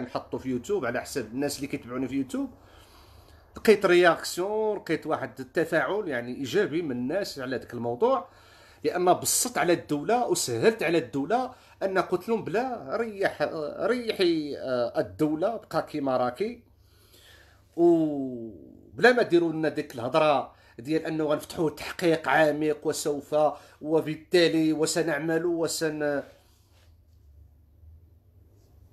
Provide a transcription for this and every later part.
نحطو في يوتيوب على حساب الناس اللي كيتبعوني في يوتيوب لقيت رياكسيون لقيت واحد التفاعل يعني ايجابي من الناس على ذاك الموضوع لان بسطت على الدوله وسهلت على الدوله ان قلت لهم بلا ريح ريحي آه، الدوله بقى كيما راكي وبلا ما ديروا لنا ديك الهضره ديال انه غنفتحوا تحقيق عميق وسوف وبالتالي وسنعمل وسن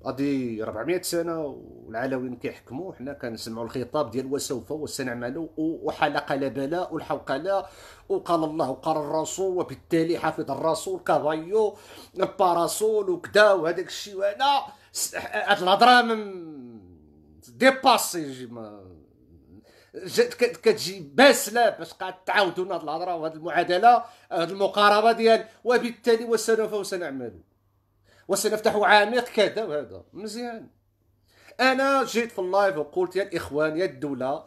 غادي 400 سنه والعلويين كيحكموا حنا كنسمعوا الخطاب ديال وسوف وسنعمل وحلق لا بلاء والحوق لا وقال الله وقال الرسول وبالتالي حافظ الرسول كافايو الباراسول وكدا وهذاك الشيء وهذا هاد الهضره من ديباسي ما كتجي باسله باش قاعد تعاودوا هاد الهضره وهاد المعادله هاد المقاربه ديال وبالتالي وسنوف وسنعمل وسنفتح عميق كذا وهذا مزيان انا جيت في اللايف وقلت يا الاخوان يا الدوله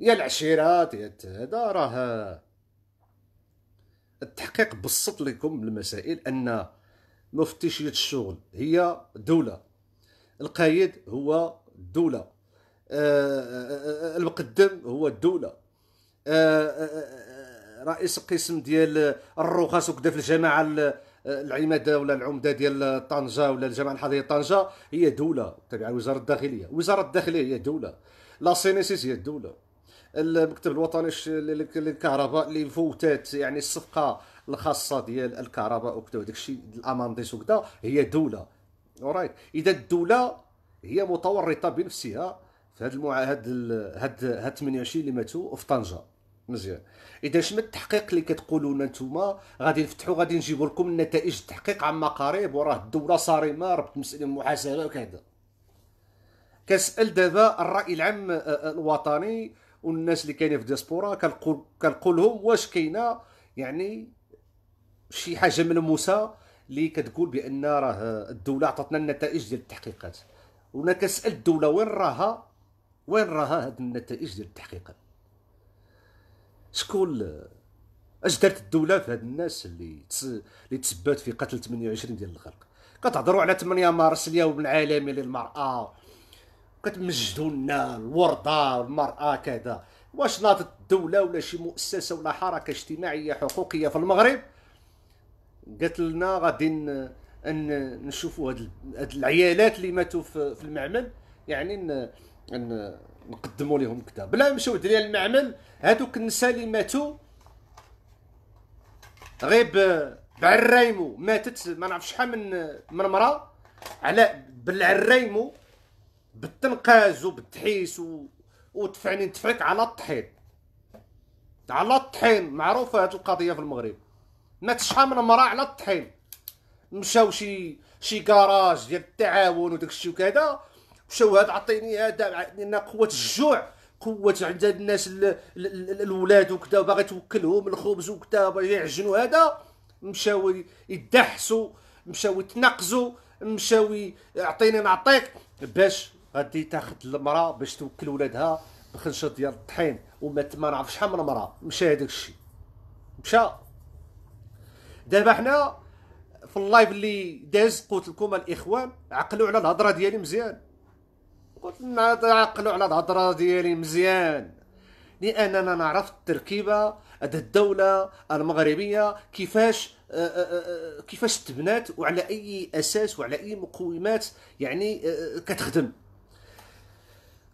يا العشيرات يا هذا راه التحقيق بسط لكم المسائل ان مفتشيه الشغل هي دوله القايد هو الدوله آه، آه، آه، المقدم هو الدوله رئيس القسم ديال الرخص وكذا في الجماعه العماده ولا العمده ديال طنجه ولا الجامعه الحضريه طنجه هي دوله تابعه لوزاره الداخليه وزاره الداخليه هي دوله لا سينيسيس هي دوله المكتب الوطني للكهرباء اللي فوتات يعني الصفقه الخاصه ديال الكهرباء وكذا وداك الشيء الامانديس وكذا هي دوله اورايت اذا الدوله هي متورطه بنفسها في هذا المع... هاد هاد هاد 28 اللي ماتوا في طنجه مزيان اذا شنو التحقيق اللي كتقولوا لنا نتوما غادي نفتحوا غادي نجيبوا لكم نتائج التحقيق عما قريب وراه الدوله صارمه ربط مسؤولين المحاسبه وكذا كنسال دابا الراي العام آه، آه، الوطني والناس اللي كاينين في الدياسبورا كنقول لهم واش كاينه يعني شي حاجه ملموسه اللي كتقول بان راه الدوله عطاتنا النتائج ديال التحقيقات وانا كنسال الدوله وين راها وين راها هاد النتائج ديال التحقيقات شكون اش دارت الدوله في هاد الناس اللي تس... اللي تسبات في قتل 28 ديال الخلق كتهضروا على 8 مارس اليوم العالمي للمراه كتمجدوا لنا الورده المراه كذا واش ناضت الدوله ولا شي مؤسسه ولا حركه اجتماعيه حقوقيه في المغرب قالت لنا غادي ان نشوفوا هاد, هاد العيالات اللي ماتوا في, المعمل يعني ان, إن نقدموا لهم كذا بلا مشاو ديال المعمل هادوك النساء اللي ماتوا غيب بعرايمو ماتت ما نعرف شحال من من مرا على بالعرايمو بالتنقاز وبالتحيس و... وتفعني نتفعك على الطحين على الطحين معروفه هاد القضيه في المغرب مات شحال من مرا على الطحين مشاو شي شي كراج ديال التعاون وداكشي وكذا مشاو هاد عطيني هذا عطيني قوه الجوع قوه عند الناس الاولاد وكذا وباغي توكلهم الخبز وكذا باغي يعجنوا هذا مشاو يدحسوا مشاو يتنقزوا مشاو اعطيني نعطيك باش غادي تاخذ المراه باش توكل ولادها بخنشه ديال الطحين وما ما نعرف شحال من مراه مشى هذاك الشيء مشى دابا حنا في اللايف اللي داز قلت لكم الاخوان عقلوا على الهضره ديالي مزيان قلت لنا تعقلوا على الهضره ديالي مزيان لاننا نعرف التركيبه هذه الدوله المغربيه كيفاش آه، آه، آه، كيفاش تبنات وعلى اي اساس وعلى اي مقومات يعني كتخدم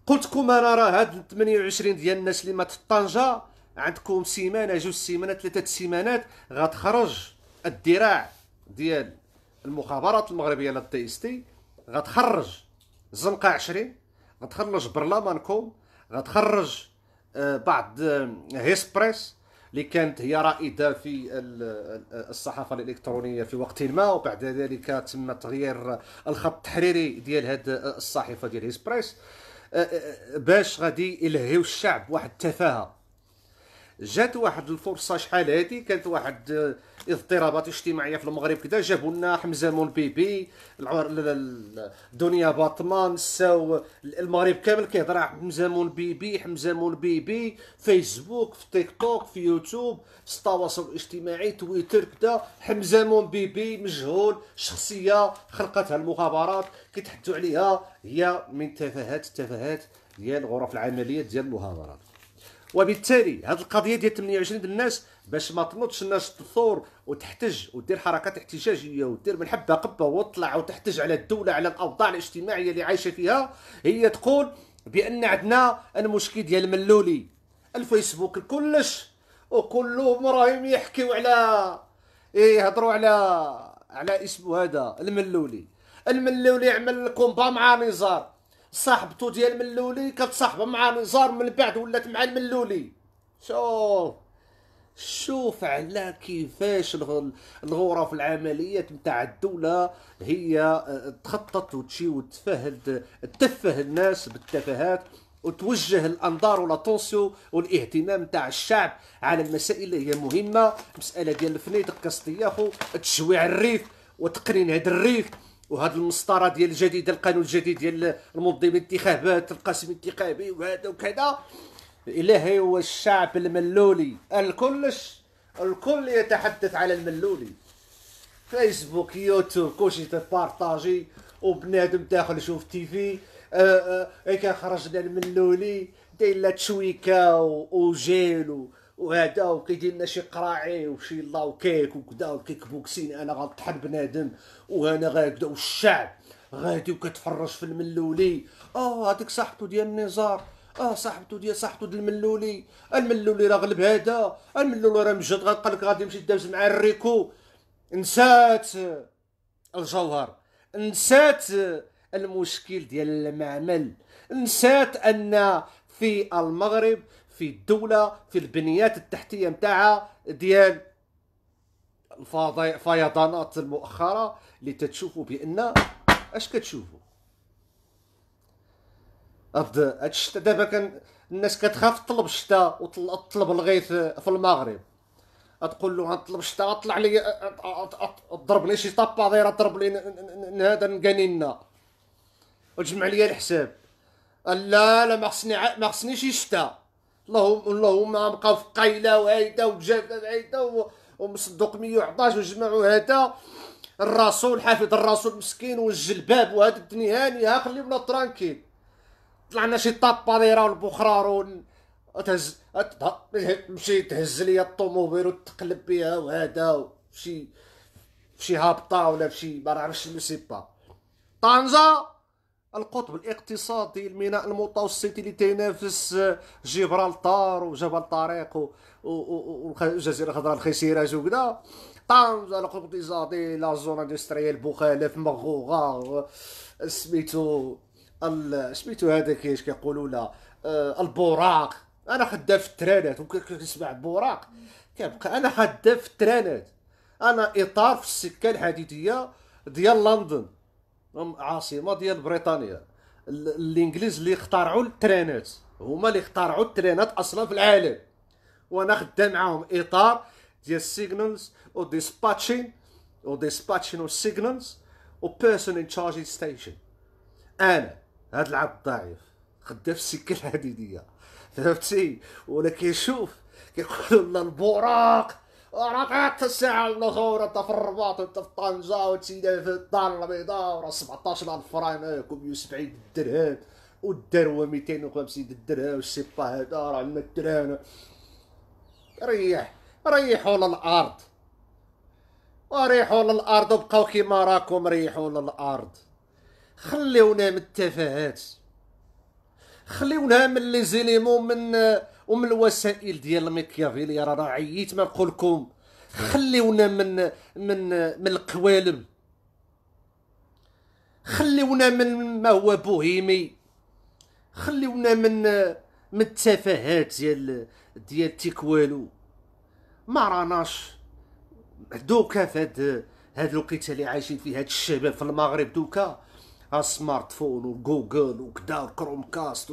قلت لكم انا راه هاد 28 ديال الناس اللي مات في طنجه عندكم سيمانه جوج سيمانات ثلاثه سيمانات غتخرج الذراع ديال المخابرات المغربيه للتي تي اس تي غتخرج الزنقه 20 غتخرج برلمانكم غتخرج آه، بعض آه، هيسبريس اللي كانت هي رائده في الصحافه الالكترونيه في وقت ما وبعد ذلك تم تغيير الخط التحريري ديال هذه آه، الصحيفه ديال هيسبريس باش غادي يلهيو الشعب واحد التفاهه جات واحد الفرصه شحال هادي كانت واحد اضطرابات اجتماعيه في المغرب كذا جابوا لنا حمزه مون بيبي دنيا باطمان ساو المغرب كامل كيهضر على حمزه مون بيبي حمزه مون بيبي فيسبوك في تيك توك في يوتيوب في التواصل الاجتماعي تويتر كذا حمزه مون بيبي مجهول شخصيه خلقتها المخابرات كيتحدوا عليها هي من تفاهات التفاهات ديال الغرف العمليه ديال المخابرات وبالتالي هذه القضيه ديال 28 الناس باش ما تنوضش الناس تثور وتحتج ودير حركات احتجاجيه ودير من حبه قبه وتطلع وتحتج على الدوله على الاوضاع الاجتماعيه اللي عايشه فيها هي تقول بان عندنا المشكل ديال الملولي الفيسبوك كلش وكلهم راهم يحكيو على إيه، يهضروا على على اسمه هذا الملولي الملولي عمل لكم با مع نزار صاحبته ديال الملولي كانت صاحبه مع نزار من بعد ولات مع الملولي شوف شوف على كيفاش الغرف العمليات نتاع الدولة هي آه، تخطط وتشي وتفهد تفه الناس بالتفاهات وتوجه الانظار ولاتونسيو والاهتمام تاع الشعب على المسائل اللي هي مهمه مساله ديال الفنيدق كاستياخو تشويع الريف وتقرين هذا الريف وهاد المسطره ديال الجديده القانون الجديد ديال المنظمه الانتخابات القسم الانتخابي وهذا وكذا الهي الشعب الملولي الكلش الكل يتحدث على الملولي فيسبوك يوتيوب كلشي تبارطاجي وبنادم داخل يشوف تي في اه, آه، خرجنا الملولي داير لا تشويكه وجيل وهذا وكيدير لنا شي قراعي وشي الله وكيك وكذا وكيك بوكسين انا غنطحن بنادم وانا غاكدا والشعب غادي وكتفرج في الملولي اه هذيك صاحبته ديال النزار اه صاحبته ديال صاحبته ديال الملولي الملولي راه غلب هذا الملولي راه مجد غتقال لك غادي يمشي يدابز مع الريكو نسات الجوهر نسات المشكل ديال المعمل نسات ان في المغرب في الدوله في البنيات التحتيه نتاعها ديال الفيضانات المؤخره اللي تتشوفوا بان اش كتشوفوا هاد الشتاء دابا كان الناس كتخاف تطلب الشتاء وتطلب الغيث في المغرب تقول له غنطلب الشتاء طلع لي ضرب لي شي طابا دايره ضرب لي هذا نقانينا وجمع لي الحساب لا لا ما خصني ما خصنيش الشتاء اللهم اللهم بقى في قايله وهيدا وجافه هيدا ومصدوق 111 وجمعوا هذا الرسول حافظ الرسول مسكين والجلباب وهاد الدنيا هاني ها خليونا ترانكيل طلعنا شي طاباريره والبخرارون وتهز تمشي تهز ليا الطوموبيل وتقلب بها وهذا وشي شي هابطه ولا شي ما نعرفش سي با طنجه القطب الاقتصادي الميناء المتوسطي تينافس آه، جبرالتار وجبل طريق والجزيره الخضراء الخسيره جوكدا طنجه القطب الاقتصادي لا زون اندستريال بوخالف مغوغه آه، سميتو سميتو هذا كيش كيقولوا له آه، البراق انا خدام في الترانات وكنسمع بوراق كيبقى انا خدام في الترانات انا اطار في السكه الحديديه ديال لندن عاصمه ديال بريطانيا الانجليز اللي اخترعوا الترينات هما اللي اخترعوا الترينات اصلا في العالم وانا خدام معاهم اطار ديال السيجنالز او ديسباتشين او ديسباتشين و سيجنالز او بيرسون ان تشارج ستيشن انا هذا العبد الضعيف خدام في السكه الحديديه فهمتي ولا كيشوف كيقولوا لنا البراق ورقات الساعة الأخرى أنت في الرباط أنت في طنجة وتسيد في الدار البيضاء وراه 17 ألف فران هاكم 70 درهم والدروة 250 درهم السيبا هذا راه عندنا الدران ريح ريحوا للأرض وريحوا للأرض وبقاو كيما راكم ريحوا للأرض خليونا من التفاهات خليونا من لي زيليمون من ومن الوسائل ديال الميكيافيلي راه عييت ما نقول لكم خليونا من من من القوالب خليونا من ما هو بوهيمي خليونا من من التفاهات ديال ديال تيك والو ما راناش دوكا في هاد هاد الوقيته اللي عايشين فيها هاد الشباب في المغرب دوكا السمارت فون وجوجل وكدا وكروم كاست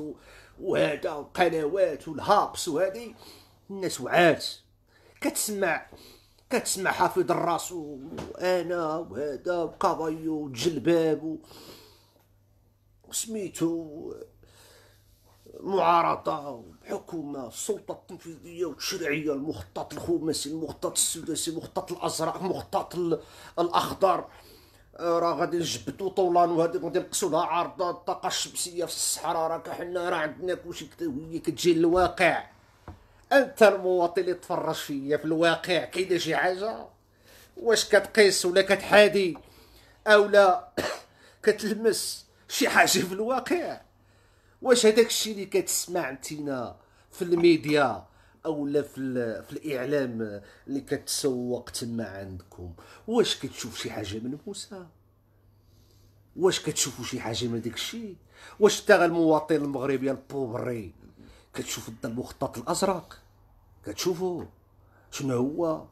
وهذا القنوات والهابس وهذه الناس وعات كتسمع كتسمع حافظ الراس وانا وهذا وقضايو وجلباب وسميتو معارضة حكومة السلطة التنفيذية والتشريعية المخطط الخماسي المخطط السداسي المخطط الأزرق المخطط الأخضر آه، راه غادي نجبدو طولان وهادي غادي نقصو لها عرض الطاقه الشمسيه في الصحراء راك حنا راه عندنا كلشي هي كتجي للواقع انت المواطن اللي تفرج فيا في الواقع كاينه شي حاجه واش كتقيس ولا كتحادي اولا كتلمس شي حاجه في الواقع واش هذاك الشيء اللي كتسمع انتينا في الميديا اولا في, في الاعلام اللي كتسوق تما عندكم واش كتشوف شي حاجه موسى واش كتشوفوا شي حاجه من داك الشيء واش حتى المواطن المغربي البوبري كتشوف المخطط الازرق كتشوفو شنو هو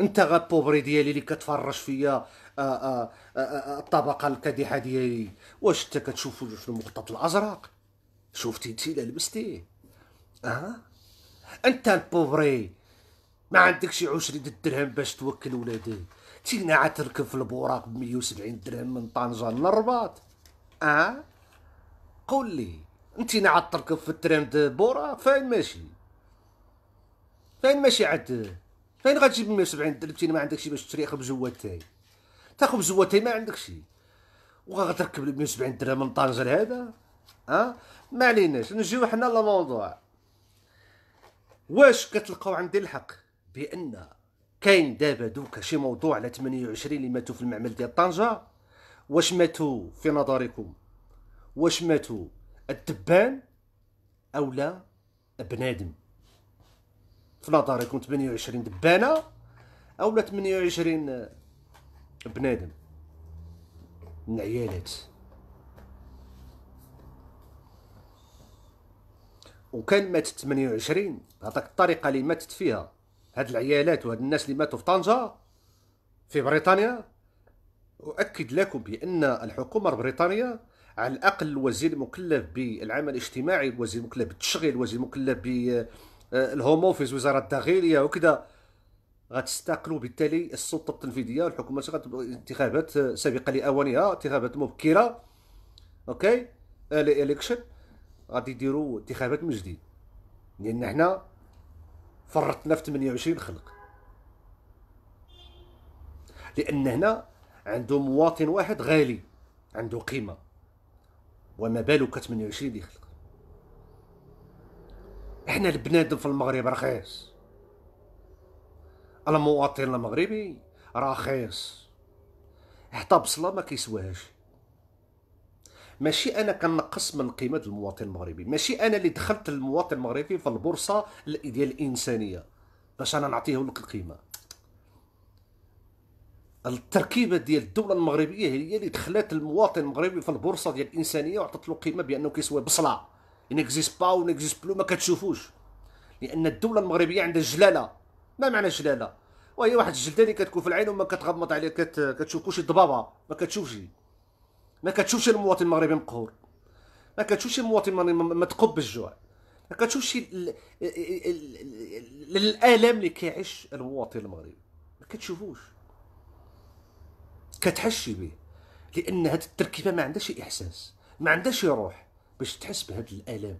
انت غا بوبري ديالي اللي كتفرج فيا آه، آه، آه، الطبقه الكادحه ديالي واش انت في المخطط الازرق شفتي انت لبستيه اه انت البوفري ما عندكش عشرين درهم باش توكل ولادي تينا عاد تركب في البوراق ب 170 درهم من طنجة للرباط اه قول لي انتينا عاد تركب في الترام د بوراق فين ماشي فين ماشي عاد فين غتجيب 170 درهم تينا ما عندكش باش تشري وتاي تا وتاي ما عندكش وغتركب 170 درهم من طنجة هذا اه ما عليناش نجيو حنا للموضوع واش كتلقاو عندي الحق بان كاين دابا دوكا شي موضوع على 28 اللي ماتوا في المعمل ديال طنجه واش ماتوا في نظركم واش ماتوا الدبان او لا بنادم في نظركم 28 دبانه او لا 28 بنادم من عيالات وكان مات 28 هذاك الطريقه اللي ماتت فيها هاد العيالات وهاد الناس اللي ماتوا في طنجه في بريطانيا اؤكد لكم بان الحكومه البريطانيه على الاقل الوزير المكلف بالعمل الاجتماعي الوزير المكلف بالتشغيل الوزير المكلف بالهوم آه، اوفيس وزاره الداخليه وكذا غتستقلوا بالتالي السلطه التنفيذيه الحكومه انتخابات سابقه لاوانها انتخابات مبكره اوكي الي اليكشن غادي يديروا انتخابات من جديد لان حنا فرطنا في 28 خلق لان هنا عنده مواطن واحد غالي عنده قيمه وما بالك 28 يخلق احنا البنادم في المغرب رخيص المواطن المغربي رخيص حتى بصله ما كيسواهاش ماشي انا كنقص من قيمه المواطن المغربي ماشي انا اللي دخلت المواطن المغربي في البورصه ديال الانسانيه باش انا نعطيه لك القيمه التركيبه ديال الدوله المغربيه هي اللي دخلت المواطن المغربي في البورصه ديال الانسانيه وعطت له قيمه بانه كيسوى بصله انكزيست با ونكزيست بلو ما كتشوفوش لان الدوله المغربيه عندها جلاله ما معنى جلاله وهي واحد الجلده اللي كتكون في العين وما كتغمض عليه كت... كتشوف كلشي ضبابه ما كتشوفش ما كتشوفش المواطن المغربي مقهور ما كتشوفش المواطن المغربي متقب بالجوع ما كتشوفش الالم اللي كيعيش المواطن المغربي ما كتشوفوش كتحشي به لان هذه التركيبه ما عندهاش احساس ما عندهاش روح باش تحس بهذا الالم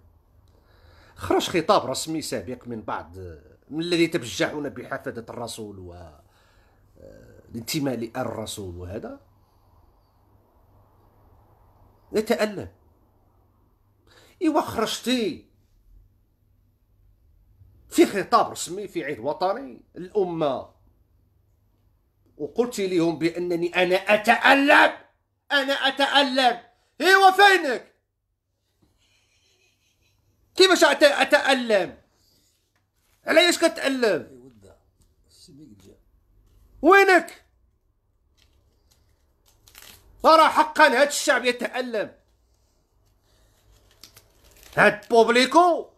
خرج خطاب رسمي سابق من بعض من الذي يتبجحون بحفاده الرسول و آه، الانتماء للرسول وهذا نتألم إوا خرجتي في خطاب رسمي في عيد وطني الأمة وقلت لهم بأنني أنا أتألم أنا أتألم إيوا فينك كيفاش أتألم علاش كتألم وينك ترى حقا هذا الشعب يتألم هاد بوبليكو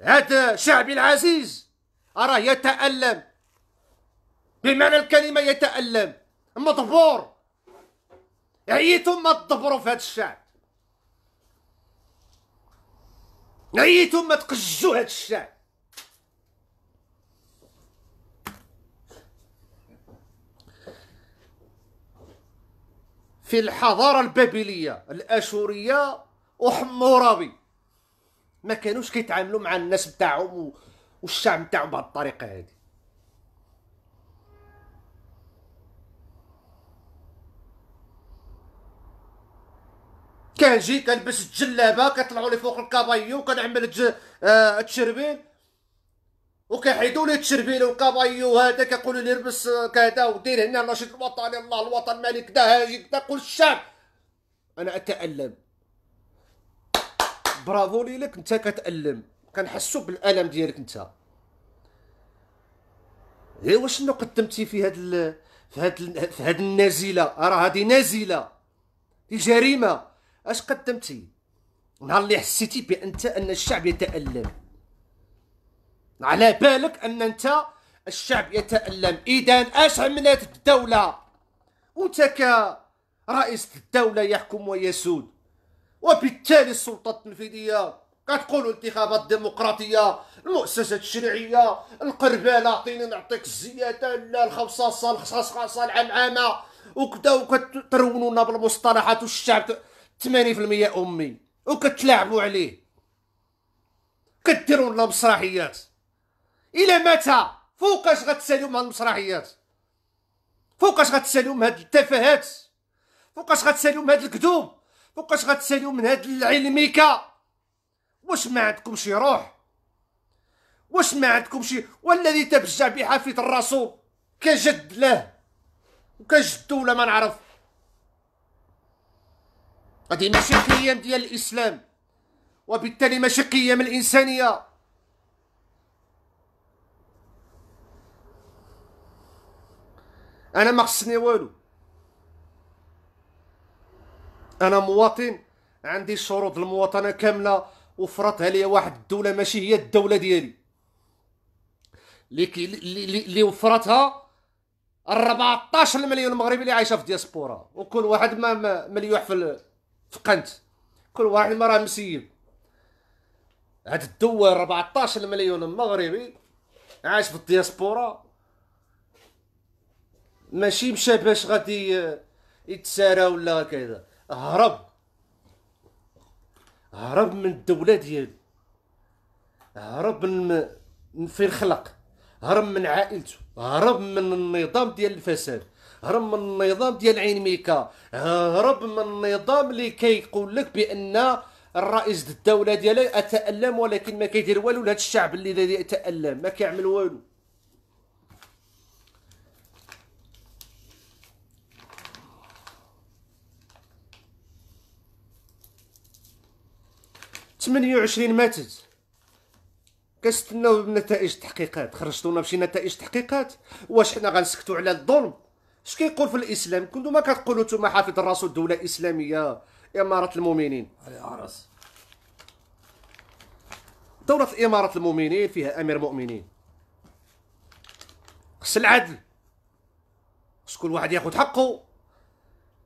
هاد شعبي العزيز أراه يتألم بمعنى الكلمة يتألم مضبور عيتم ما تضبروا في هاد الشعب عيتم ما تقجوا هاد الشعب في الحضارة البابلية الأشورية وحمورابي ما كانوش كيتعاملوا مع الناس بتاعهم والشعب بتاعهم بهذه الطريقة هذه كنجي كنلبس الجلابه كطلعوا لي فوق الكابايو كنعمل آه وكيحيدوا لي التشربيله والكبايو هذا كيقولوا لي لبس كذا ودير هنا النشيد الوطني الله الوطن مالك كذا هاجي كذا قول الشعب انا اتالم برافو ليك انت كتالم كنحسوا بالالم ديالك انت ايه واش انه قدمتي في هاد ال... في هاد ال... في هاد النازله راه هادي نازله دي جريمه اش قدمتي نهار اللي حسيتي بان ان الشعب يتالم على بالك ان انت الشعب يتالم اذا اش عملت الدوله وانت كرئيس الدوله يحكم ويسود وبالتالي السلطه التنفيذيه كتقولوا انتخابات ديمقراطيه المؤسسه التشريعيه القرباله اعطيني نعطيك الزياده لا الخصاصه الخصاصه العمعامه وكذا وكترونونا بالمصطلحات والشعب 80% امي وكتلاعبوا عليه كديروا لنا مسرحيات الى متى فوقاش غتسالوا من المسرحيات فوقاش من هاد التفاهات فوقاش من هاد الكذوب فوقاش غتسالوا من هاد العلميكا واش ما عندكم شي روح واش ما عندكم شي والذي تبجع بحافظ الرسول كجد له وكجد ولا ما نعرف هذه ماشي قيم ديال الاسلام وبالتالي ماشي قيم الانسانيه انا ما خصني والو انا مواطن عندي شروط المواطنه كامله وفرضها لي واحد الدوله ماشي هي الدوله ديالي اللي لي وفرتها 14 مليون مغربي اللي عايشه في الدياسبورا وكل واحد ما مليوح في في قنت كل واحد ما راه مسيب هاد الدول 14 مليون مغربي عايش في الدياسبورا ماشي مشى باش غادي يتسارى ولا كذا هرب هرب من الدولة ديالو هرب من م... فين خلق هرب من عائلته هرب من النظام ديال الفساد هرب من النظام ديال عين ميكا هرب من النظام اللي كيقول لك بان الرئيس الدوله ديالي اتالم ولكن ما كيدير والو لهذا الشعب اللي يتالم ما كيعمل والو 28 ماتت كنستناو نتائج التحقيقات خرجتونا بشي نتائج تحقيقات واش حنا غنسكتو على الظلم اش كيقول في الاسلام كنتو ما كتقولوا نتوما حافظ الرسول دوله اسلاميه اماره المؤمنين العرس دورة اماره المؤمنين فيها امير مؤمنين خص العدل خص كل واحد ياخذ حقه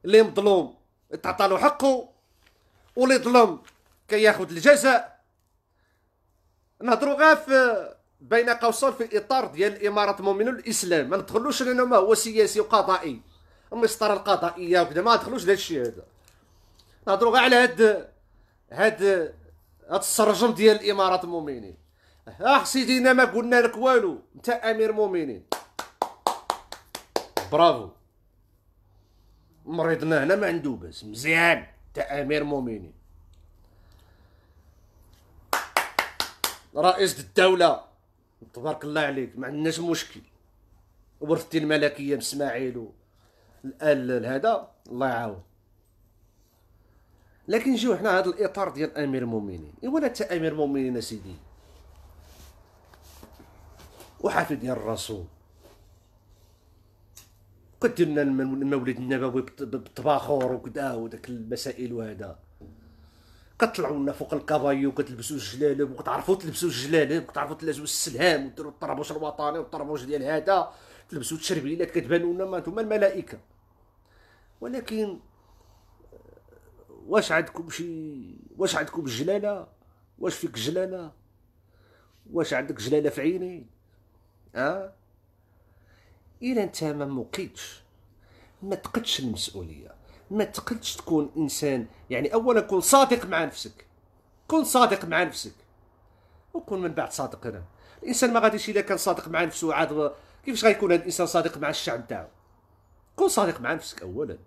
اللي مظلوم تعطالو حقه واللي ظلم كي ياخذ الجزاء نهضروا غير في بين قوسين في الاطار ديال الامارات المؤمنين الاسلام ما ندخلوش لانه ما هو سياسي وقضائي المسطره القضائيه وكذا ما ندخلوش لهذا الشيء هذا نهضروا غير على هاد هاد هاد السرجم ديال الامارات المؤمنين اه سيدينا ما قلنا لك والو انت امير مؤمنين برافو مريضنا هنا ما عنده باس مزيان انت امير مؤمنين رئيس الدوله تبارك الله عليك ما عندناش مشكل ورثتي الملكيه بسماعيل هذا الله يعاون لكن جيو حنا هذا الاطار ديال امير المؤمنين ايوا انت امير المؤمنين سيدي وحفيد ديال الرسول كدير لنا المولد النبوي بالطباخور وكدا وداك المسائل وهذا كطلعوا لنا فوق الكافايو كتلبسوا الجلالب وكتعرفوا تلبسوا الجلالب وكتعرفوا تلازموا السلهام وديروا الطربوش الوطني والطربوش ديال هذا تلبسوا التشربيلات كتبانوا لنا انتم الملائكه ولكن واش عندكم شي واش عندكم جلاله واش فيك جلاله واش عندك جلاله في عيني اه الا انت ما موقيتش ما تقدش المسؤوليه ما تقدش تكون انسان يعني اولا كن صادق مع نفسك كن صادق مع نفسك وكون من بعد صادق هنا الانسان ما غاديش اذا كان صادق مع نفسه عاد كيفاش غيكون هذا الانسان صادق مع الشعب تاعو كن صادق مع نفسك اولا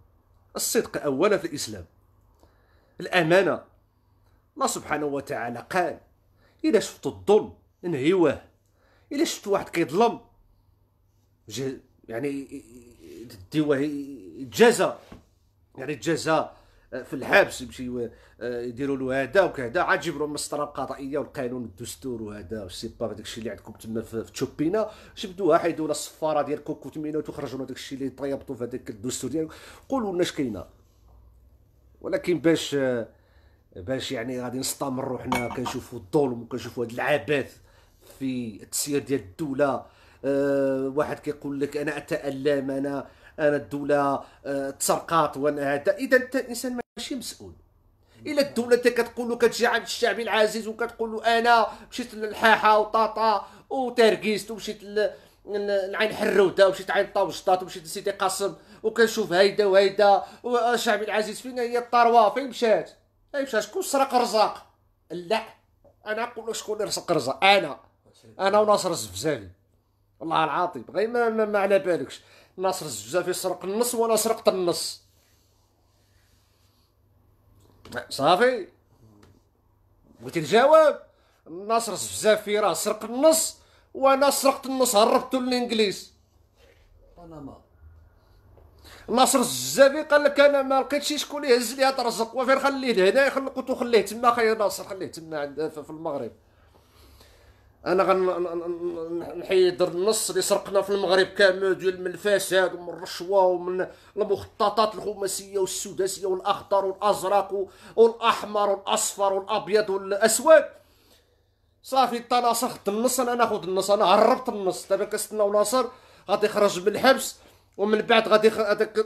الصدق اولا في الاسلام الامانه الله سبحانه وتعالى قال الا شفت الظلم انهيوه الا شفت واحد كيظلم يعني ديوه جزا يعني الجزاء آه، في الحبس يمشي آه، يديروا له هذا وكذا عاد جبروا المسطره القضائيه والقانون الدستور وهذا سي با داك الشيء اللي عندكم تما في تشوبينا جبدوها حيدوا لنا الصفاره كوكو تمينا وتخرجوا لنا داك الشيء اللي طيبتوا في هذاك الدستور ديالكم قولوا لنا اش كاينه ولكن باش آه، باش يعني غادي نستمروا حنا كنشوفوا الظلم وكنشوفوا هذا العبث في التسيير ديال الدوله أه واحد كيقول لك انا اتالم انا انا الدوله آه، تسرقات وانا هذا اذا انت انسان ماشي مسؤول الا الدوله انت كتقول له كتجي عند الشعب العزيز وكتقول له انا مشيت للحاحه وطاطا وترقيست ومشيت لعين حروده ومشيت عين طوشطات ومشيت لسيدي قاسم وكنشوف هيدا وهيدا وشعبي العزيز فين هي الثروه فين مشات اي مشات شكون سرق رزاق لا انا نقول شكون اللي رزق رزاق انا انا وناصر الزفزالي والله العظيم غير ما, ما, ما على بالكش ناصر الزجافي سرق النص وانا سرقت النص صافي بغيتي الجواب ناصر الزجافي راه سرق النص وانا سرقت النص هربته للانجليز بنما ناصر الزجافي قال لك انا ما لقيتش شكون يهز لي هذا الرزق وفين خليه هنا خلقته خليه تما خير ناصر خليه تما عند في المغرب انا غنحيد در النص اللي سرقنا في المغرب كامل ديال من الفساد ومن الرشوه ومن المخططات الخماسيه والسداسيه والاخضر والازرق والاحمر والاصفر والابيض والاسود صافي انا نسخت النص انا ناخذ النص انا هربت النص دابا كنستناو ناصر غادي يخرج من الحبس ومن بعد غادي هذاك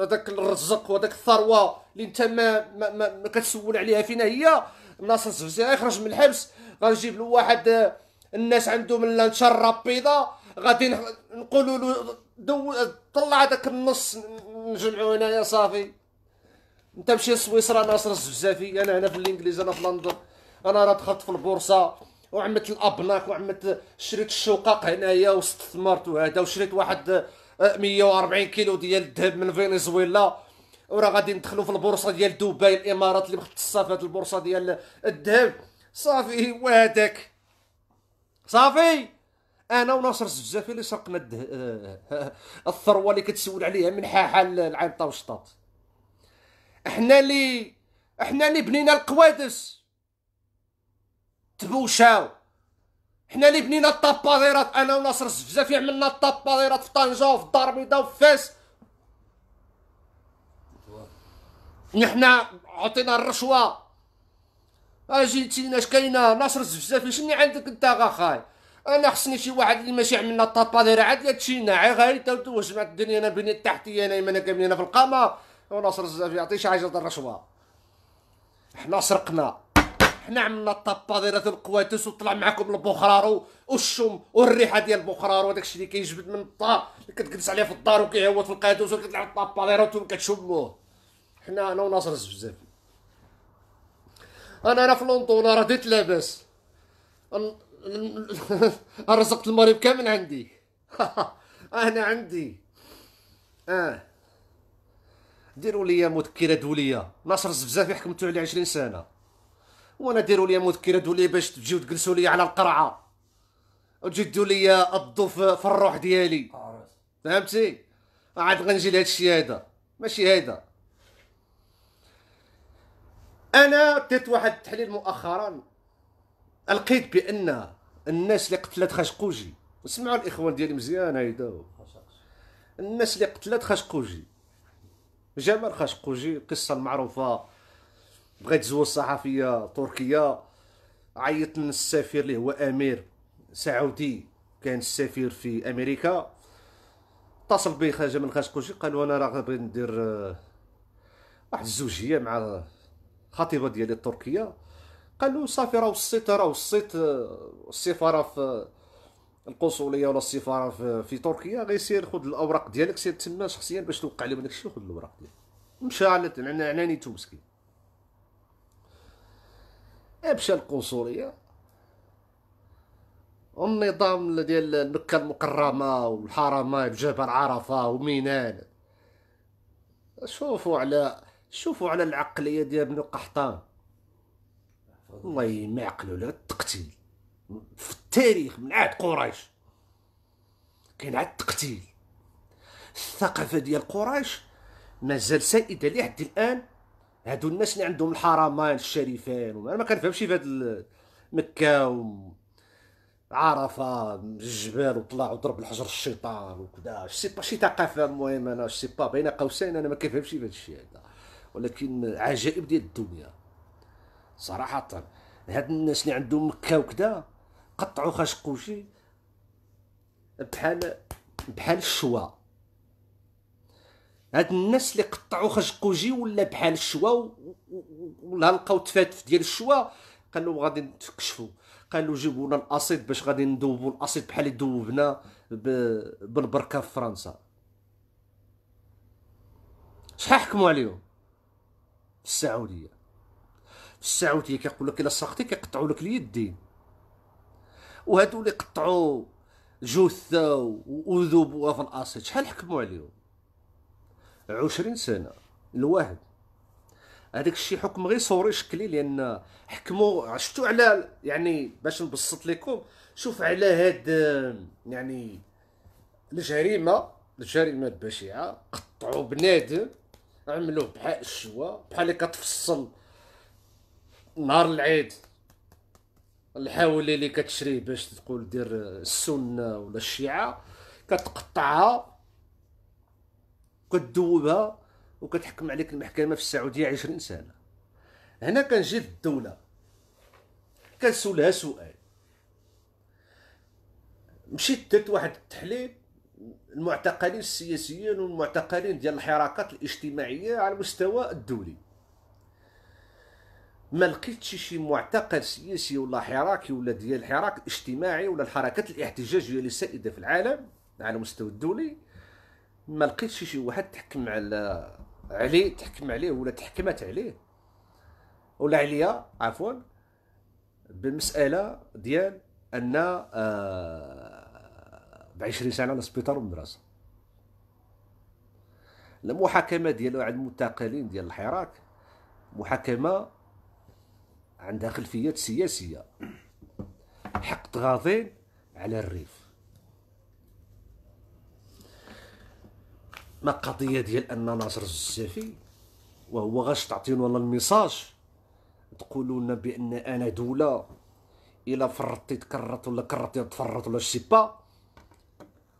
هذاك الرزق وهذاك الثروه اللي انت ما ما, ما, كتسول عليها فينا هي ناصر الزفزي غيخرج من الحبس غنجيب له واحد الناس عندهم لانشار بيضا غادي نقولوا له دو طلع هذاك النص نجمعوا هنايا صافي انت مشي لسويسرا ناصر الزفزافي انا هنا في الانجليز انا في لندن انا راه دخلت في البورصه وعملت الابناك وعملت شريت الشقق هنايا واستثمرت وهذا وشريت واحد 140 آه، كيلو ديال الذهب من فنزويلا وراه غادي ندخلوا في البورصه ديال دبي الامارات اللي مختصه في البورصه ديال الذهب صافي وهذاك صافي انا وناصر الزفافي اللي سرقنا الثروه اللي كتسول عليها من حاحه العين طوشطات احنا اللي احنا اللي بنينا القوادس تبوشاو حنا اللي بنينا الطاباديرات انا وناصر الزفزافي عملنا الطاباديرات في طنجه وفي الدار البيضاء وفي فاس نحنا عطينا الرشوه اجيتي اش كاينه ناصر الزفزافي شني عندك انت خاي انا خصني شي واحد اللي ماشي عملنا الطابا دايره عاد لا تشينا عي غير وجمعت الدنيا انا بنيت تحتي انا انا كاملين انا في القامه وناصر الزفزافي يعطي شي حاجه الرشوه حنا سرقنا حنا عملنا الطابا دايره القواتس وطلع معكم البخرارو والشم والريحه ديال البخرارو داكشي اللي كيجبد من الدار اللي كتجلس عليه في الدار وكيهوت في القادوس وكتلعب الطابا دايره وانتم كتشموه حنا انا وناصر الزفزافي انا راه في لونطونا راه ديت لاباس رزقت المغرب كامل عندي انا عندي اه ديروا لي مذكره دوليه ناصر الزفزافي حكمتو عليه 20 سنه وانا ديروا لي مذكره دوليه باش تجيو تجلسوا لي على القرعه وتجدوا لي الضو في الروح ديالي فهمتي عاد غنجي لهذا الشيء هذا ماشي هذا انا ديت واحد التحليل مؤخرا لقيت بان الناس اللي قتلت خاشقوجي وسمعوا الاخوان ديالي مزيان هيدا الناس اللي قتلت خاشقوجي جمال خاشقوجي القصه المعروفه بغيت تزور صحفيه تركيه عيط السفير اللي هو امير سعودي كان السفير في امريكا اتصل به جمال خاشقوجي قالوا انا راه بغيت ندير آه، واحد الزوجيه مع خطيبه ديالي التركيه قال له صافي راه وصيت راه وصيت آه، السفاره في القنصليه ولا السفاره في, في تركيا غيسير خذ الاوراق ديالك سير تما شخصيا باش توقع لهم داك الشيء وخذ الاوراق ديالك مشى على عناني تومسكي مشى للقنصليه النظام ديال مكه المكرمه والحرمة بجبل عرفه وميناء شوفوا على شوفوا على العقليه ديال ابن قحطان والله ما يعقلوا لا التقتيل في التاريخ من عهد قريش كاين عاد التقتيل الثقافه ديال قريش مازال سائده لحد الان هادو الناس اللي عندهم الحرمين الشريفين وما ما كنفهمش في هاد مكه وعرفه الجبال وطلع وضرب الحجر الشيطان وكذا سي با شي ثقافه المهم انا سي با بين قوسين انا ما كنفهمش في هاد الشيء هذا ولكن عجائب ديال الدنيا صراحه هاد الناس اللي عندهم مكه وكذا قطعوا خشقوشي بحال بحال الشوا هاد الناس اللي قطعوا خشقوجي ولا بحال الشوا ولا لقاو تفاتف ديال الشوا قالوا غادي نتكشفوا قالوا جيبوا لنا الاسيد باش غادي ندوبوا الاسيد بحال اللي دوبنا بالبركه في فرنسا شحال حكموا عليهم السعوديه في السعوديه كيقول لك الا سرقتي كيقطعوا لك اليدين وهادو اللي قطعوا جثه واذوب وفي الأصل شحال حكموا عليهم 20 سنه الواحد هذاك الشيء حكم غير صوري شكلي لان حكموا شفتوا على يعني باش نبسط لكم شوف على هاد يعني الجريمه الجريمه البشعه قطعوا بنادم عملوه بحال الشوا بحال اللي كتفصل نهار العيد الحاولي اللي كتشري باش تقول دير السنه ولا الشيعه كتقطعها كتذوبها وكتحكم عليك المحكمه في السعوديه عشرين سنه هنا كنجي للدوله كنسولها سؤال مشيت درت واحد التحليل المعتقلين السياسيين والمعتقلين ديال الحراكات الاجتماعيه على المستوى الدولي ما لقيتش شي معتقل سياسي ولا حراكي ولا ديال الحراك الاجتماعي ولا الحركات الاحتجاجيه اللي سائده في العالم على المستوى الدولي ما لقيتش شي واحد تحكم على عليه تحكم عليه ولا تحكمت عليه ولا عليا عفوا بالمساله ديال ان آه ب 20 سنه على سبيطار ومدرسه المحاكمه ديالو واحد المنتقلين ديال الحراك محاكمه عندها خلفيات سياسيه حق غاضين على الريف ما قضية ديال أن ناصر الزفي وهو غاش تعطينا والله الميساج تقولوا لنا بأن أنا دولة إلا فرطتي كرت ولا كرت تفرط ولا شيبا با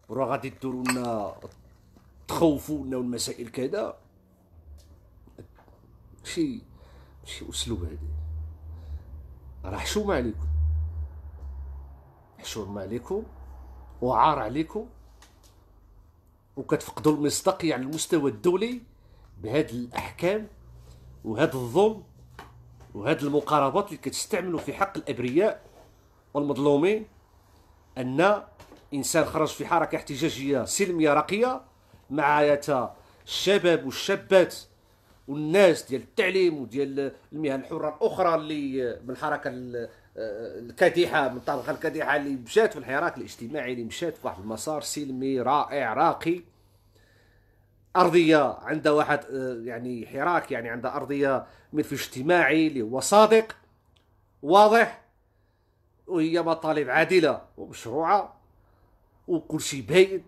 وراه غادي ديروا لنا تخوفوا لنا والمسائل كذا ماشي ماشي اسلوب هذا راه حشومه عليكم حشومه عليكم وعار عليكم وكتفقدوا المصداقيه على المستوى الدولي بهاد الاحكام وهاد الظلم وهاد المقاربات اللي كتستعملوا في حق الابرياء والمظلومين ان انسان خرج في حركه احتجاجيه سلميه راقيه مع الشباب والشابات والناس ديال التعليم وديال المهن الحره الاخرى اللي من الحركه آه، الكادحه من الطبقه الكادحه اللي مشات في الحراك الاجتماعي اللي مشات في واحد المسار سلمي رائع راقي ارضيه عندها واحد آه، يعني حراك يعني عندها ارضيه مثل اجتماعي اللي هو صادق واضح وهي مطالب عادله ومشروعه وكل شيء باين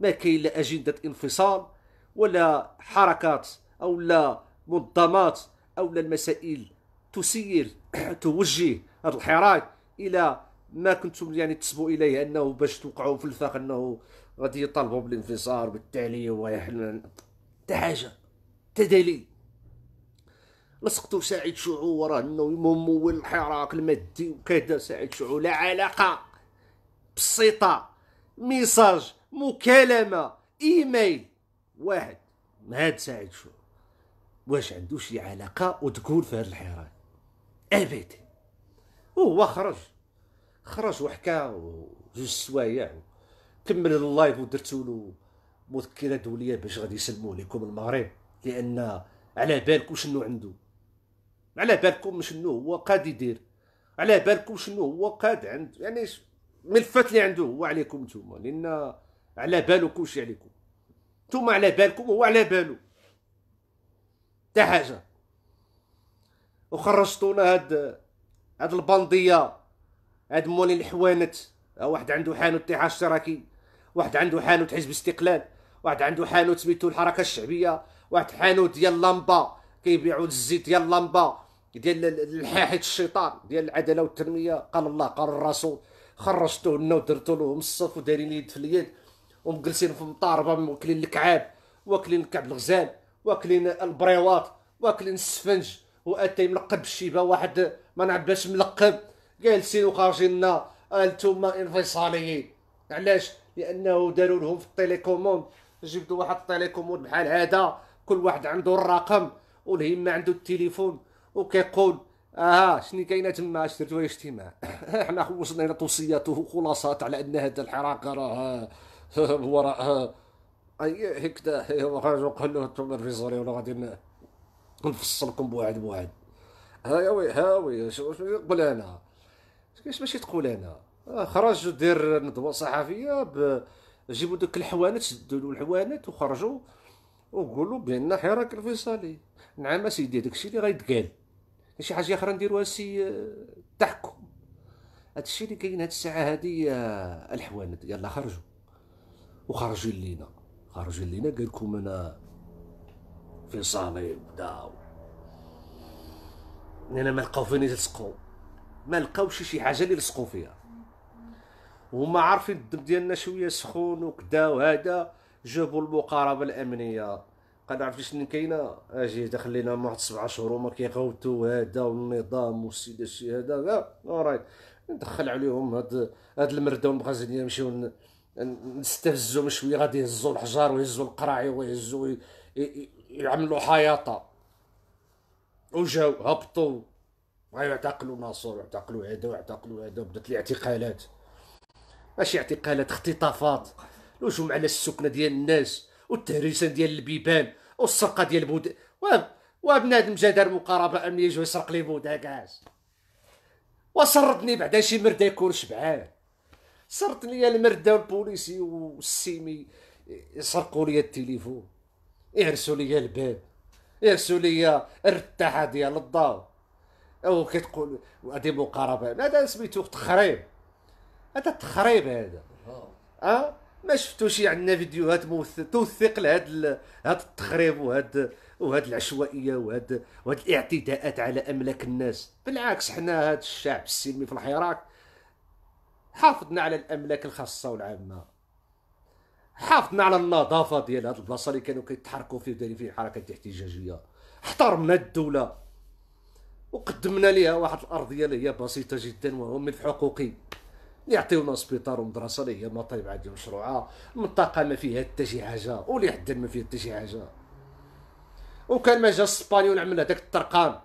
ما كاين لا اجنده انفصال ولا حركات او لا منظمات او لا المسائل تسير توجه هذا الحراك الى ما كنتم يعني تسبوا اليه انه باش توقعوا في الفخ انه غادي يطالبوا بالانفصال بالتالي ويحل حتى حاجه حتى دليل لصقتوا سعيد شعو وراه انه ممول الحراك المادي وكذا سعيد شعو لا علاقه بسيطه ميساج مكالمه ايميل واحد هاد سعيد شو واش عنده شي علاقه وتكون في هاد الحيران ابدا هو خرج خرج وحكى جوج سوايع كمل اللايف ودرت له مذكره دوليه باش غادي يسلموا لكم المغرب لان على بالكم شنو عنده على بالكم شنو هو قاد يدير على بالكم شنو هو قاد عند يعني ملفات اللي عنده هو عليكم نتوما لان على بالو كلشي عليكم نتوما على بالكم هو على بالو حتى حاجه وخرجتونا هاد هاد البنديه هاد مولين الحوانت واحد عنده حانوت الاتحاد الاشتراكي واحد عنده حانوت حزب الاستقلال واحد عنده حانوت سميتو الحركه الشعبيه واحد حانوت ديال لامبا كيبيعوا الزيت ديال لامبا ديال الحاحت الشيطان ديال العداله والتنميه قال الله قال الرسول خرجتو لنا ودرتو لهم الصف ودايرين يد في اليد ومجلسين في مطاربه واكلين الكعاب واكلين الكعب الغزال واكلين البريواط واكلين السفنج واتاي ملقب الشيبه واحد ما نعباش ملقب جالسين وخارجين لنا انتوما آه، انفصاليين علاش لانه داروا لهم في التيليكوموند جبدوا واحد التيليكوموند بحال هذا كل واحد عنده الرقم والهمه عنده التليفون وكيقول اه شنو كاينه تما اش درتوها اجتماع حنا خلصنا الى توصيات وخلاصات على ان هذا الحراك راه وراء اي هكذا وقال له انتم الريزوري ولا غادي نفصلكم بواحد بواحد ها وي وي شو شنو نقول انا كاش باش تقول انا آه، خرج دير ندوه صحفيه ب جيبوا دوك الحوانت شدوا الحوانت وخرجوا وقولوا بان حراك الفيصلي نعم اسيدي داكشي اللي غيتقال شي حاجه اخرى نديروها سي آه، التحكم هادشي اللي كاين هاد الساعه هادي آه، الحوانت يلا خرجوا وخرجوا لينا خرجوا لينا قال لكم انا في صالي بداو انا ما لقاو فين يلصقوا ما لقاوش شي حاجه اللي يلصقوا فيها وما عارفين الدم ديالنا شويه سخون وكدا وهذا جابوا المقاربه الامنيه عرفتي شنو كاينه اجي دخلينا لينا واحد سبعة شهور وما كيغوتو هذا والنظام والسيد الشي هذا لا اورايت ندخل عليهم هاد هاد المرده والمخازن نمشيو نستفزو شويه غادي يهزوا الحجار ويهزوا القراعي ويهزوا يعملوا حياطه وجاو هبطوا غيعتقلوا ناصر يعتقلوا هذا ويعتقلوا هذا بدات الاعتقالات ماشي اعتقالات اختطافات الهجوم على السكنه ديال الناس والتهريسه ديال البيبان والسرقه ديال بود وبنادم جا دار مقاربه امنيه يجي يسرق لي بودا كاع وصردني بعدا شي مرده يكون شبعان صرت لي المرده والبوليسي والسيمي يسرقوا لي التليفون يهرسوا لي الباب يهرسوا لي الرتاحه ديال الدار او كتقول هادي مقاربه هذا سميتو تخريب هذا التخريب هذا اه ما شفتوش عندنا يعني فيديوهات توثق لهاد هذا التخريب وهاد وهاد العشوائيه وهاد وهاد الاعتداءات على املاك الناس بالعكس حنا هاد الشعب السلمي في الحراك حافظنا على الاملاك الخاصه والعامه حافظنا على النظافه ديال هاد البلاصه اللي كانوا كيتحركوا فيه ودايرين فيه حركات احتجاجيه احترمنا الدوله وقدمنا لها واحد الارضيه اللي هي بسيطه جدا وهو من حقوقي يعطيونا سبيطار ومدرسه اللي هي المطالب عندي مشروعه المنطقه ما فيها حتى شي حاجه ولي حد ما فيها حتى شي حاجه وكان ما جاش السبانيول عمل هذاك الطرقان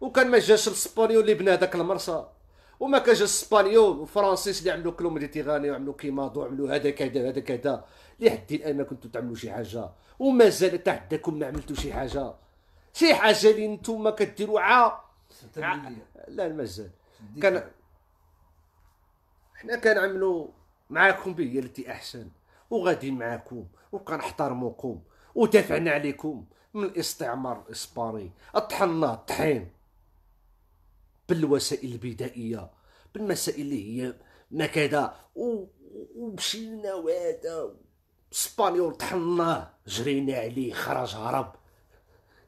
وكان ما جاش السبانيول اللي بنى هذاك المرسى وما كاش جا السبانيول والفرنسيس اللي عملوا كلو ميديتيراني وعملوا كيمادو وعملوا هذا كذا هذا كذا لحد الان ما كنتو تعملوا شي حاجه ومازال حتى حداكم ما عملتوا شي حاجه شي حاجه اللي نتوما كديروا عا لا مازال كان حنا كنعملوا معاكم بهي التي احسن وغاديين معاكم وكنحترموكم ودافعنا عليكم من الاستعمار الاسباني طحنا الطحين بالوسائل البدائيه بالمسائل اللي هي كذا ومشينا وهذا اسبانيول طحناه جرينا عليه خرج هرب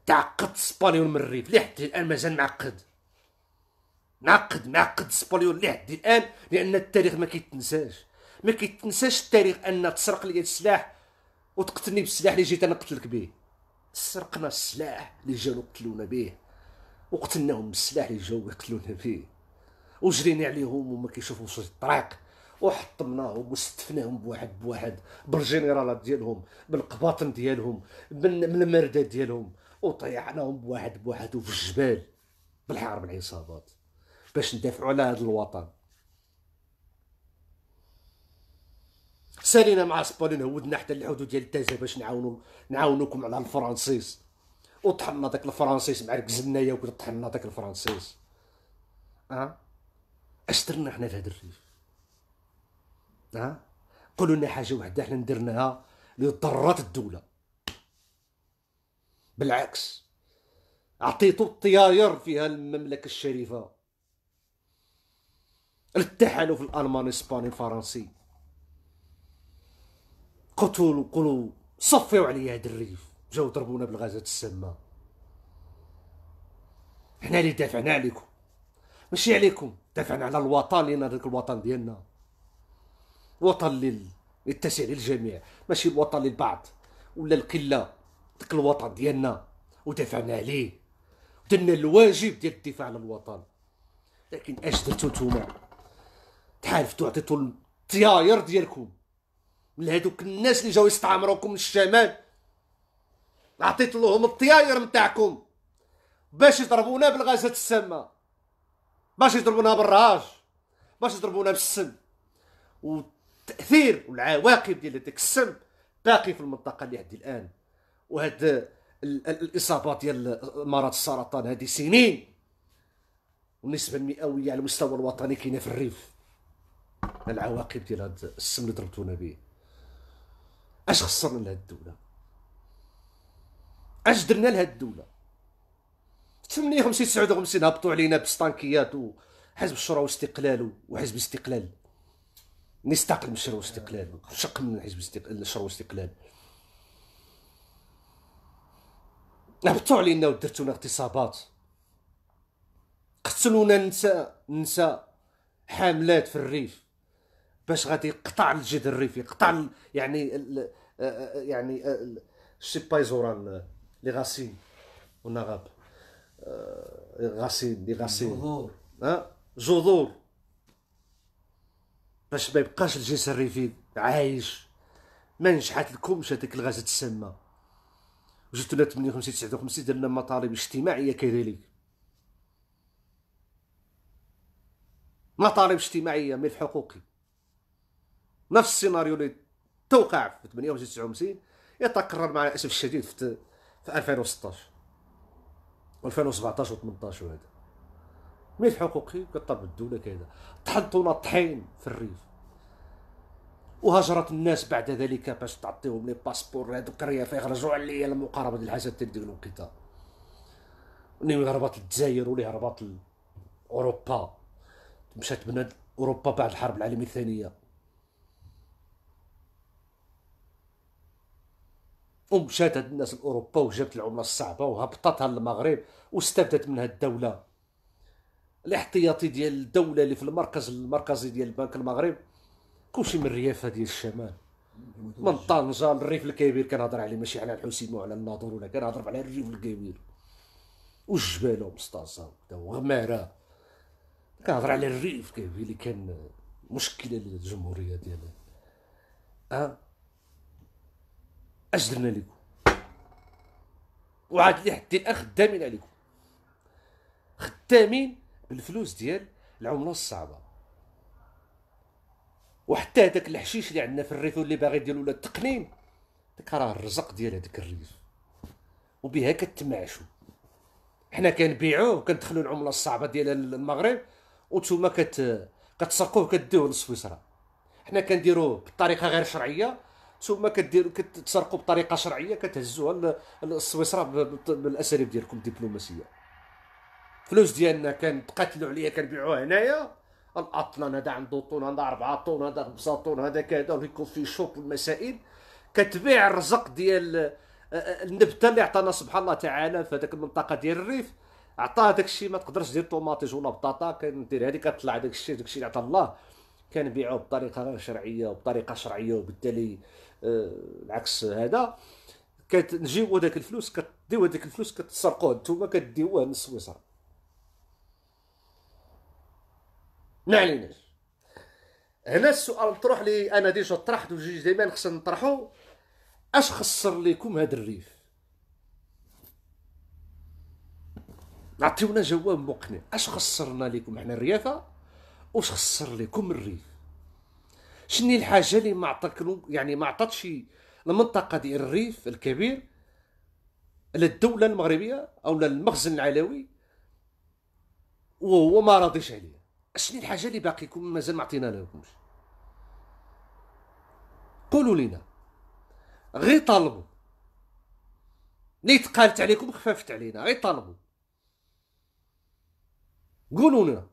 تعقد اسبانيول من الريف لحد الان مازال معقد نعقد معقد سبوليو عندي الان لان التاريخ ما كيتنساش ما كيتنساش التاريخ ان تسرق لي السلاح وتقتلني بالسلاح اللي جيت انا نقتلك به سرقنا السلاح اللي جاو قتلونا به وقتلناهم بالسلاح اللي جاو يقتلونا به وجرينا عليهم وما كيشوفوش الطريق وحطمناهم وستفناهم بواحد بواحد بالجنرالات ديالهم بالقباطن ديالهم من المرده ديالهم وطيحناهم بواحد بواحد وفي الجبال بالحرب العصابات باش ندافعوا على هذا الوطن سالينا مع اسبانيا هودنا حتى الحدود ديال تازا باش نعاونو نعاونوكم على الفرنسيس وطحنا داك الفرنسيس مع ركزنا يا وكذا طحنا داك الفرنسيس اه اش درنا حنا في هذا الريف اه قولوا لنا حاجه وحده حنا درناها اللي ضرات الدوله بالعكس عطيتو الطياير فيها المملكه الشريفه ارتحلوا في الالماني الاسباني الفرنسي قتلوا قلوا صفيو عليا هاد الريف جاو ضربونا بالغازات السامه حنا اللي دافعنا عليكم ماشي عليكم دافعنا على الوطن لان هذاك الوطن ديالنا وطن لل... يتسع للجميع ماشي الوطن للبعض ولا القله داك الوطن ديالنا ودافعنا عليه درنا الواجب ديال الدفاع على الوطن لكن اش درتو نتوما تحالفتوا عطيتوا الطياير ديالكم لهذوك الناس اللي جاو يستعمروكم من الشمال عطيت لهم الطياير نتاعكم باش يضربونا بالغازات السامه باش يضربونا بالرعاج باش يضربونا بالسم والتاثير والعواقب ديال هداك السم باقي في المنطقه اللي عندي الان وهاد الاصابات ديال مرض السرطان هذه سنين والنسبه المئويه على المستوى الوطني كاينه في الريف العواقب ديال هذا السم اللي ضربتونا به اش خسرنا لهاد الدوله اش درنا لهاد الدوله 58 59 هبطوا علينا بالستانكيات وحزب الشورى واستقلال وحزب الاستقلال نستقل من الشرع والاستقلال شق من حزب الشرع والاستقلال هبطوا علينا ودرتونا اغتصابات قتلونا نساء نساء حاملات في الريف باش غادي يقطع الجذر الريفي قطع يعني الـ يعني شي بايزوران لي غاسين ونغاب غاسين لي غاسين جذور ها جذور باش ما يبقاش الجسر الريفي عايش ما نجحت لكمش هذيك الغازات السامه وجدتنا 58 59 درنا مطالب اجتماعيه كذلك مطالب اجتماعيه من الحقوقي نفس السيناريو اللي توقع في 58 59 يتكرر مع الاسف الشديد في 2016 و2017 و18 وهذا من حقوقي كطلب الدولة كذا طحنتونا طحين في الريف وهجرت الناس بعد ذلك باش تعطيهم لي باسبور هذوك فيها رجعوا عليا المقاربه ديال الحسن ديال ديك الوقيته اللي هربات للجزائر واللي هربات لاوروبا مشات بنات اوروبا بعد الحرب العالميه الثانيه ومشات هاد الناس لاوروبا وجابت العمله الصعبه وهبطتها للمغرب واستفدت منها الدوله الاحتياطي ديال الدوله اللي في المركز المركزي ديال بنك المغرب كلشي من الريافه ديال الشمال من طنجه للريف الكبير كنهضر عليه ماشي على الحسين وعلى الناظور ولا كنهضر على الريف الكبير والجبال ومسطازه وغماره كنهضر على الريف الكبير اللي كان مشكله للجمهوريه ديالنا أه اش درنا لكم وعاد حتى الان خدامين عليكم خدامين بالفلوس ديال العمله الصعبه وحتى هذاك الحشيش اللي عندنا في الريف اللي باغي يدير ولا التقنين داك راه الرزق ديال هذاك الريف وبها كتمعشوا حنا كنبيعوه وكندخلوا العمله الصعبه ديال المغرب وانتوما كت كتسرقوه كديوه لسويسرا حنا كنديروه بطريقه غير شرعيه ثم كديروا كتسرقوا بطريقه شرعيه كتهزوها لسويسرا بالاساليب ديالكم الدبلوماسيه فلوس ديالنا كنتقاتلوا عليها كنبيعوها هنايا الاطلان هذا عنده طون هذا 4 طون هذا 5 طون هذا كذا يكون في شوط المسائل كتبيع الرزق ديال آه، آه، النبته اللي عطانا سبحان الله تعالى في هذيك المنطقه ديال الريف عطاه داك الشيء ما تقدرش دير طوماطيج ولا بطاطا كندير هذه كطلع داك الشيء داك الشيء اللي عطا الله كنبيعوه بطريقه غير شرعيه وبطريقه شرعيه وبالتالي آه، العكس هذا كتجيبوا داك الفلوس كديو هذيك الفلوس كتسرقوه نتوما كديوه لسويسرا ما عليناش هنا السؤال مطروح لي انا ديجا طرحت وجي ديما خصنا نطرحو اش خسر لكم هذا الريف عطيونا جواب مقنع اش خسرنا لكم حنا الريافه واش خسر لكم الريف شني الحاجه اللي ما عطاك يعني ما عطاتش المنطقه ديال الريف الكبير للدوله المغربيه او للمخزن العلوي وهو ما راضيش عليه شني الحاجه اللي باقي يكون مازال ما عطينا لهمش قولوا لنا غير طالبوا ملي تقالت عليكم خفافت علينا غير طالبوا قولوا لنا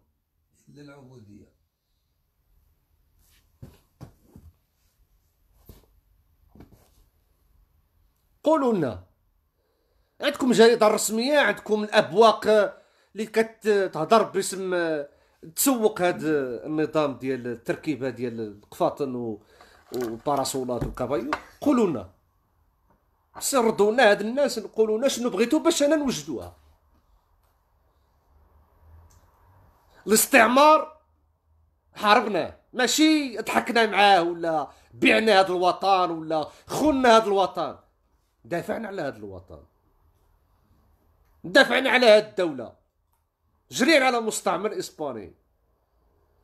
قولوا لنا عندكم جريده رسميه عندكم الابواق اللي كتهضر باسم تسوق هذا النظام ديال التركيبه ديال القفاطن و وباراسولات وكابايو قولوا لنا سردوا لنا هاد الناس نقولوا لنا شنو بغيتو باش انا نوجدوها الاستعمار حاربناه ماشي ضحكنا معاه ولا بعنا هذا الوطن ولا خنا هذا الوطن دافعنا على هذا الوطن دافعنا على هذه الدولة جرينا على مستعمر اسباني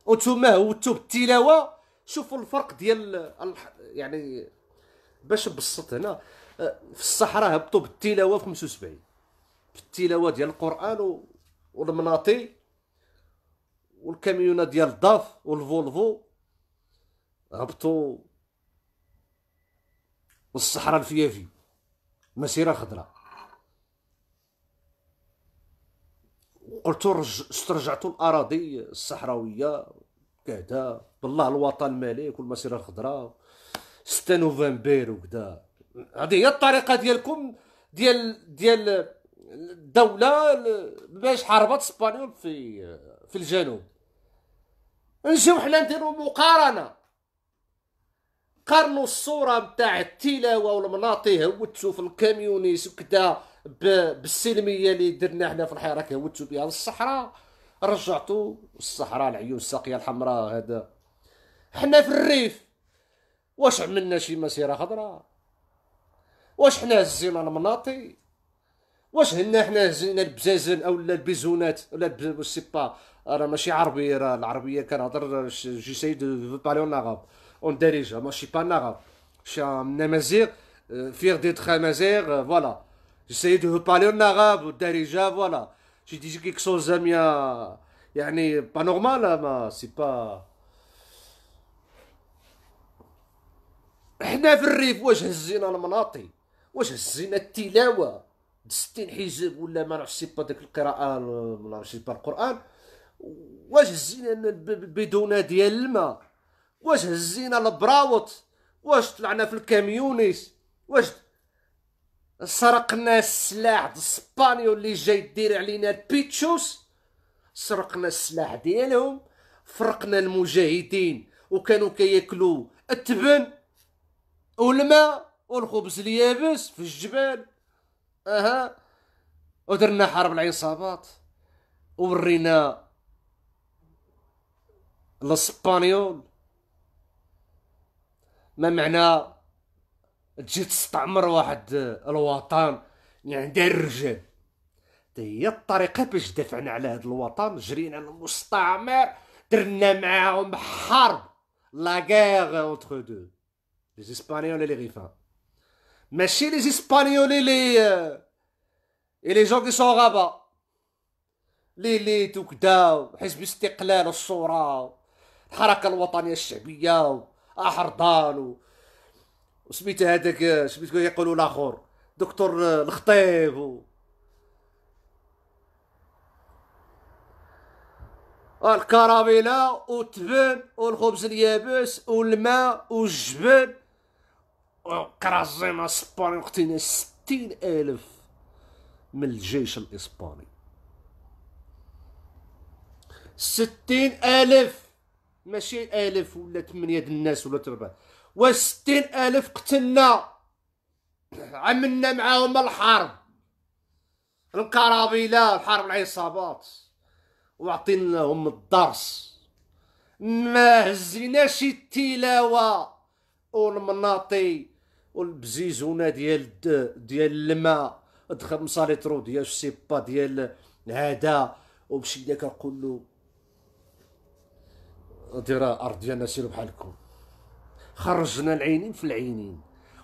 وانتم هوتو بالتلاوة شوفوا الفرق ديال يعني باش نبسط هنا آه، في الصحراء هبطوا بالتلاوة في 75 بالتلاوة ديال القرآن والمناطي والكاميونة ديال الضاف والفولفو هبطوا الصحراء الفيافي مسيره خضراء قلت رج... استرجعت الاراضي الصحراويه كذا بالله الوطن مالك والمسيره الخضراء 6 نوفمبر وكذا هذه هي الطريقه ديالكم ديال ديال الدوله باش حاربت اسبانيول في في الجنوب نجيو حنا نديرو مقارنه قارنوا الصوره نتاع التلاوه والمناطي هوتسو في الكاميونيس وكدا بالسلميه اللي درنا حنا في الحراك هوتسو بها للصحراء رجعتو الصحراء العيون الساقيه الحمراء هذا حنا في الريف واش عملنا شي مسيره خضراء واش حنا هزينا المناطي واش هنا حنا هزينا البزازن او البيزونات ولا سيبا راه ماشي عربي راه العربيه كنهضر جي سي دو باري en Darija. Moi, je suis pas un arabe. Je suis un Namazir, euh, fier d'être Namazir, euh, voilà. J'essayais de parler en arabe, ou Darija, voilà. J'ai dit quelque chose, à ami, yani, pas normal, hein, c'est pas. حنا في الريف واش هزينا المناطي واش هزينا التلاوه دستين حزب ولا ما نعرفش سي با ديك القراءه ما نعرفش سي القران واش هزينا البدونه ديال الماء واش هزينا البراوط واش طلعنا في الكاميونيس واش سرقنا السلاح د اسبانيو اللي جاي يدير علينا البيتشوس سرقنا السلاح ديالهم فرقنا المجاهدين وكانوا كياكلوا التبن والماء والخبز اليابس في الجبال اها ودرنا حرب العصابات ورينا الاسبانيول ما معنى تجي تستعمر واحد الوطن يعني داير الرجال هي الطريقة باش دافعنا على هذا الوطن جرينا المستعمر درنا معاهم حرب لا غير اونتخ دو لي اسبانيول لي غيفان ماشي لي اسبانيول لي اي لي جون كي سون غابا لي لي وكدا حزب الاستقلال والصورة الحركة الوطنية الشعبية و... وسميت هذاك سميتو يقولوا الاخر دكتور الخطيب و... الكراميلا والتبن والخبز اليابس والماء والجبن وكرازينا سباني وقتنا ستين الف من الجيش الاسباني ستين الف ماشي آلاف ولا ثمانية د الناس ولا تربع وستين ألف قتلنا عملنا معاهم الحرب القرابيلة حرب العصابات وعطيناهم الدرس ما هزيناش التلاوة والمناطي والبزيزونة ديال ديال الماء دخل مصاري ترو ديال السيبا ديال هذا ومشينا كنقول له ديرها ارض ديالنا سيروا بحالكم خرجنا العينين في العينين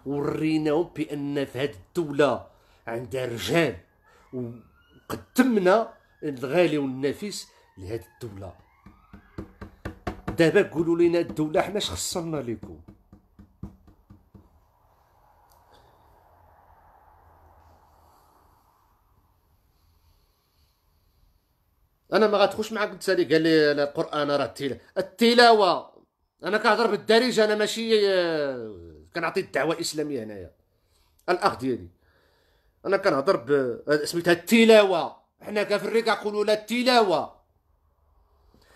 وريناهم بان في هذه الدوله عندها رجال وقدمنا الغالي والنفيس لهذه الدوله دابا قولوا لنا الدوله حنا اش خسرنا لكم انا ما غادخلش معاك قلت لي قال لي القران راه التلاوه التلاوه انا كنهضر بالدارجه انا ماشي آه، كنعطي الدعوه الاسلاميه هنايا الاخ ديالي انا كنهضر ب سميتها التلاوه حنا كفري كنقولوا لا التلاوه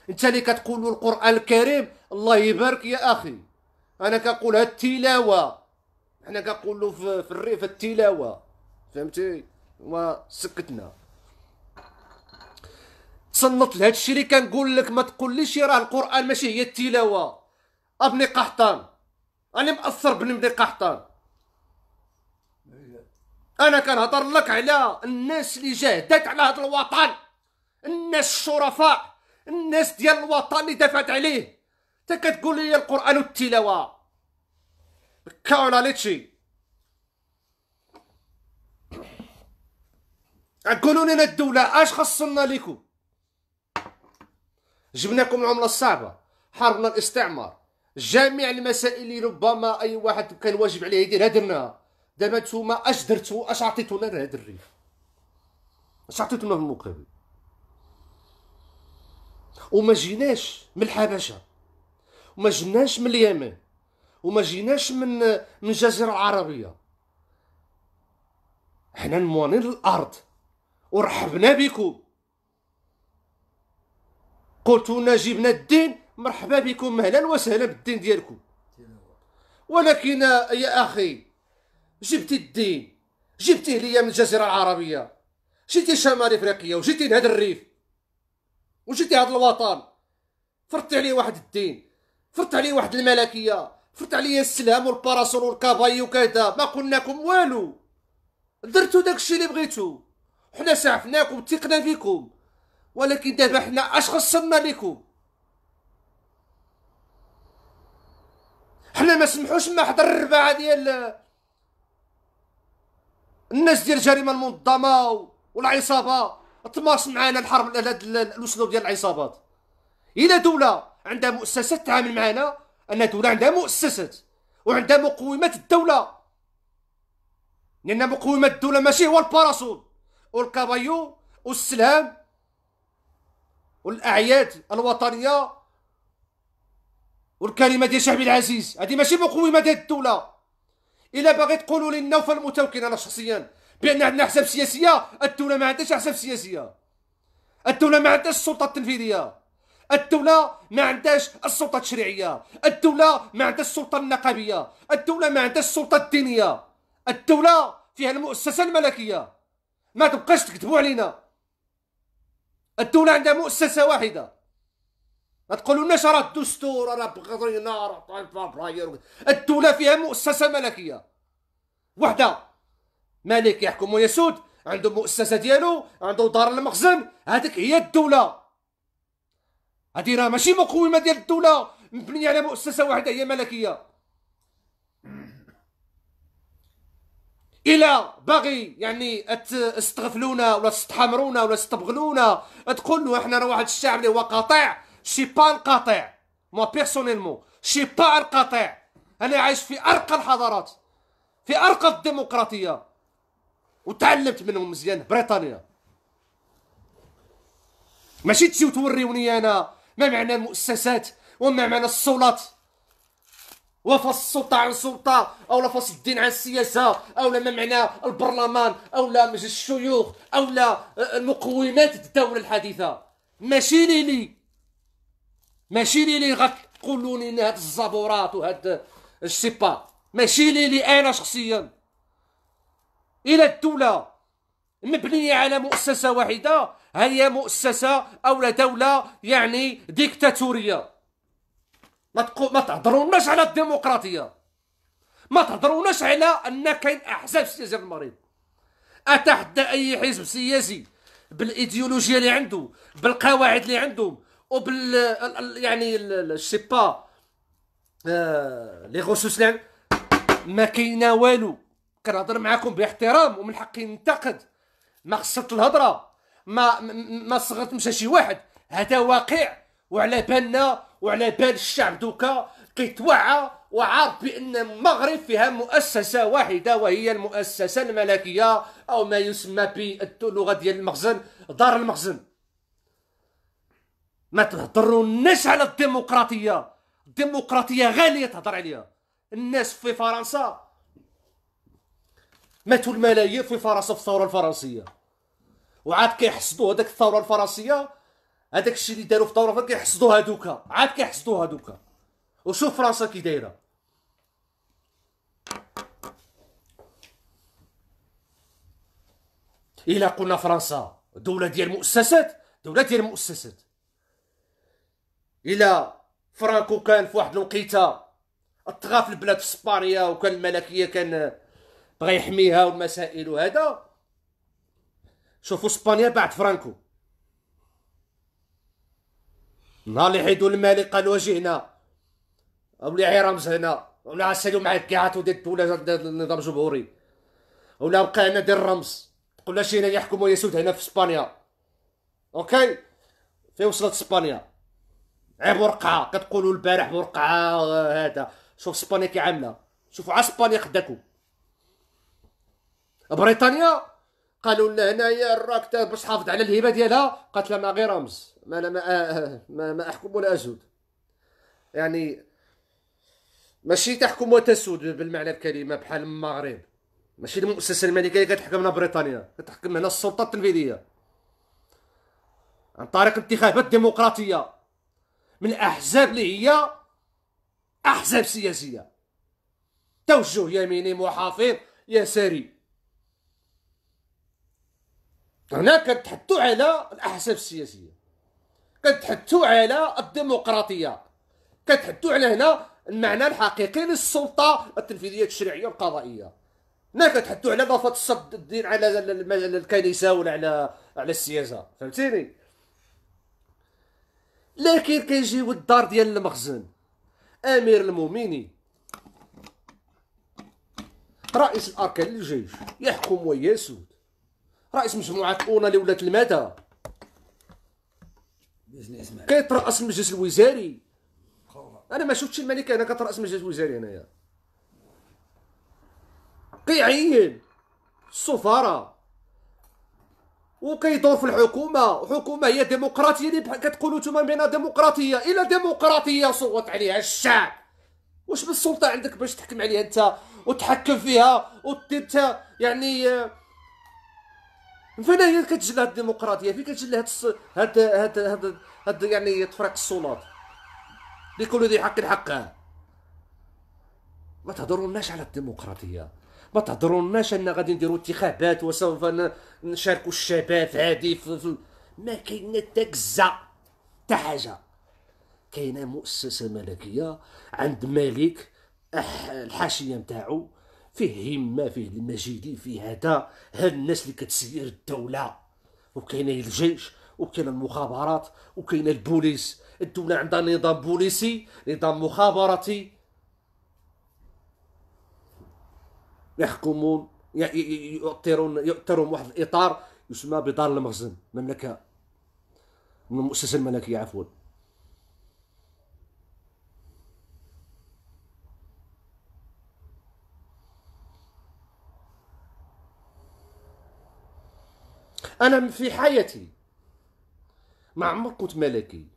انت اللي كتقول القران الكريم الله يبارك يا اخي انا كنقولها التلاوه حنا كنقولوا في الريف التلاوه فهمتي وسكتنا تصنت لهذا الشيء اللي كنقول لك ما تقوليش راه القران ماشي هي التلاوه ابني قحطان انا مأثر بني قحطان انا كنهضر لك على الناس اللي جاهدات على هذا الوطن الناس الشرفاء الناس ديال الوطن اللي دافعت عليه انت كتقول لي القران والتلاوه كاونا ليتشي قولوا لنا الدوله اش خصنا لكم جبناكم العمله الصعبه حاربنا الاستعمار جميع المسائل اللي ربما اي واحد كان واجب عليه يديرها درناها دابا نتوما اش درتو اش عطيتونا لهذا الريف اش عطيتونا في المقابل وما جيناش من الحبشه وما جيناش من اليمن وما جيناش من من الجزيره العربيه حنا موانين الارض ورحبنا بكم قلتونا جبنا الدين مرحبا بكم اهلا وسهلا بالدين ديالكم ولكن يا اخي جبتي الدين جبتيه ليا من الجزيره العربيه جيتي شمال افريقيا وجيتي لهذا الريف وجيتي هذا الوطن فرضت عليه واحد الدين فرضت عليه واحد الملكيه فرضت عليه السلام والباراسول والكاباي وكذا ما قلناكم والو درتو داكشي اللي بغيتو حنا سعفناكم تيقنا فيكم ولكن دابا حنا اش خصنا لكم حنا ما سمحوش ما حضر الرباعه ديال الناس ديال الجريمه المنظمه والعصابه تماس معنا الحرب الاسلوب ديال العصابات الا دوله عندها مؤسسات تعامل معنا ان دوله عندها مؤسسات وعندها مقومات الدوله لان مقومات الدوله ماشي هو الباراسول والكابايو والسلام والاعياد الوطنيه والكلمه ديال شعبي العزيز هذه ماشي مقومه ديال الدوله الا باغي تقولوا لنا المتوكل انا شخصيا بان عندنا احزاب سياسيه الدوله ما عندهاش احزاب سياسيه الدوله ما عندهاش السلطه التنفيذيه الدولة ما عندهاش السلطة التشريعية، الدولة ما عندهاش السلطة النقابية، الدولة ما عندهاش السلطة الدينية، الدولة فيها المؤسسة الملكية، ما تبقاش تكذبوا علينا، الدولة عندها مؤسسة واحدة ما تقولوناش راه الدستور راه بغينا راه طيب، طيب، طيب، الدولة فيها مؤسسة ملكية وحدة ملك يحكم ويسود عنده مؤسسة ديالو عنده دار المخزن هذيك هي الدولة هذه راه ماشي مقومة ديال الدولة مبنية على مؤسسة واحدة هي ملكية الى باغي يعني تستغفلونا ولا تستحمرونا ولا تستبغلونا تقول له احنا راه واحد الشعب اللي هو قاطع شي با القاطع مو بيرسونيلمون شي با القاطع انا عايش في ارقى الحضارات في ارقى الديمقراطيه وتعلمت منهم مزيان بريطانيا ماشي تجي وتوريوني انا ما معنى المؤسسات وما معنى السلطات وفص السلطه عن السلطه او لا فص الدين عن السياسه او لا ما معنى البرلمان او لا مجلس الشيوخ او لا آه، المقومات الدوله الحديثه ماشي ليلي ماشي ليلي غتقولوا لي هاد الزبورات وهاد آه، السيبا ماشي ليلي انا شخصيا الى الدوله مبنيه على مؤسسه واحده هل هي مؤسسه او لا دوله يعني ديكتاتوريه ما تقو... ما تهضروناش على الديمقراطيه ما تهضروناش على ان كاين احزاب سياسيه في المغرب اتحدى اي حزب سياسي بالايديولوجيا اللي عنده بالقواعد اللي عندهم وبال يعني سي با لي غوسوس ما كاينه والو كنهضر معاكم باحترام ومن حقي ننتقد ما خسرت الهضره ما ما صغرت مشى شي واحد هذا واقع وعلى بالنا وعلى بال الشعب دوكا كيتوعى وعارف بان المغرب فيها مؤسسه واحده وهي المؤسسه الملكيه او ما يسمى باللغه ديال المخزن دار المخزن ما تهضروا الناس على الديمقراطيه الديمقراطيه غاليه تهضر عليها الناس في فرنسا ماتوا الملايين في فرنسا في الثوره الفرنسيه وعاد كيحصدوا هذاك الثوره الفرنسيه هذاك الشيء اللي داروا في الدوره كيحصدوا هادوك عاد كيحصدوا هادوك وشوف فرنسا كي دايره الا قلنا فرنسا دوله ديال المؤسسات دوله ديال المؤسسات الا فرانكو كان في واحد الوقيته طغى في البلاد في سباريا وكان الملكيه كان بغى يحميها والمسائل وهذا شوفوا اسبانيا بعد فرانكو نهار اللي حيدو الملك قال واجهنا ولا رمز هنا ولا عسالو مع الكيعات ديال الدوله ديال النظام الجمهوري ولا بقى هنا دير الرمز ولا شي هنا يحكموا يسود هنا في اسبانيا اوكي في وصلت اسبانيا عيب ورقعه كتقولوا البارح ورقعه هذا شوف اسبانيا كي عامله شوفوا على اسبانيا قداكم بريطانيا قالوا لها هنايا الراك باش تحافظ على الهبه ديالها قالت لها ما غير رمز ما انا ما, ما, ما احكم ولا اسود يعني ماشي تحكم وتسود بالمعنى الكلمه بحال المغرب ماشي المؤسسه الملكيه اللي هنا بريطانيا كتحكم هنا السلطه التنفيذيه عن طريق انتخابات ديمقراطيه من الاحزاب اللي هي احزاب سياسيه توجه يميني محافظ يساري هنا كتحطوا على الاحزاب السياسيه كتحطوا على الديمقراطيه كتحطوا على هنا المعنى الحقيقي للسلطه التنفيذيه التشريعيه والقضائيه هنا كتحطوا على ضفه الصد الدين على الكنيسه ولا على على السياسه فهمتيني لكن كيجيو الدار ديال المخزن امير المؤمنين رئيس الاركان للجيش يحكم ويسود رئيس مجموعه الاولى اللي ولات المدى كيتراس المجلس الوزاري انا ما شفتش الملكه هنا كتراس المجلس الوزاري هنايا كيعين السفراء وكيدور في الحكومه وحكومه هي ديمقراطيه اللي كتقولوا نتوما بانها ديمقراطيه الا ديمقراطيه صوت عليها الشعب واش بالسلطه عندك باش تحكم عليها انت وتحكم فيها وتدير يعني آه، فين هي كتجلى هاد الديمقراطيه فين كتجلى هاد هاد هاد هاد, هاد يعني تفريق السلطات لكل ذي حق حقه ما تهضرولناش على الديمقراطيه ما تهضرولناش ان غادي نديرو انتخابات وسوف نشاركو الشباب عادي في, في ما كاين حتى كزه حتى حاجه كاينه مؤسسه ملكيه عند ملك الحاشيه نتاعو فيه همه فيه المجيدي فيه هذا هاد الناس اللي كتسير الدوله وكاين الجيش وكاين المخابرات وكاين البوليس الدوله عندها نظام بوليسي نظام مخابراتي يحكمون يؤطرون يؤطرون واحد الاطار يسمى بدار المخزن مملكه من المؤسسه الملكيه عفوا انا في حياتي ما عمر كنت ملكي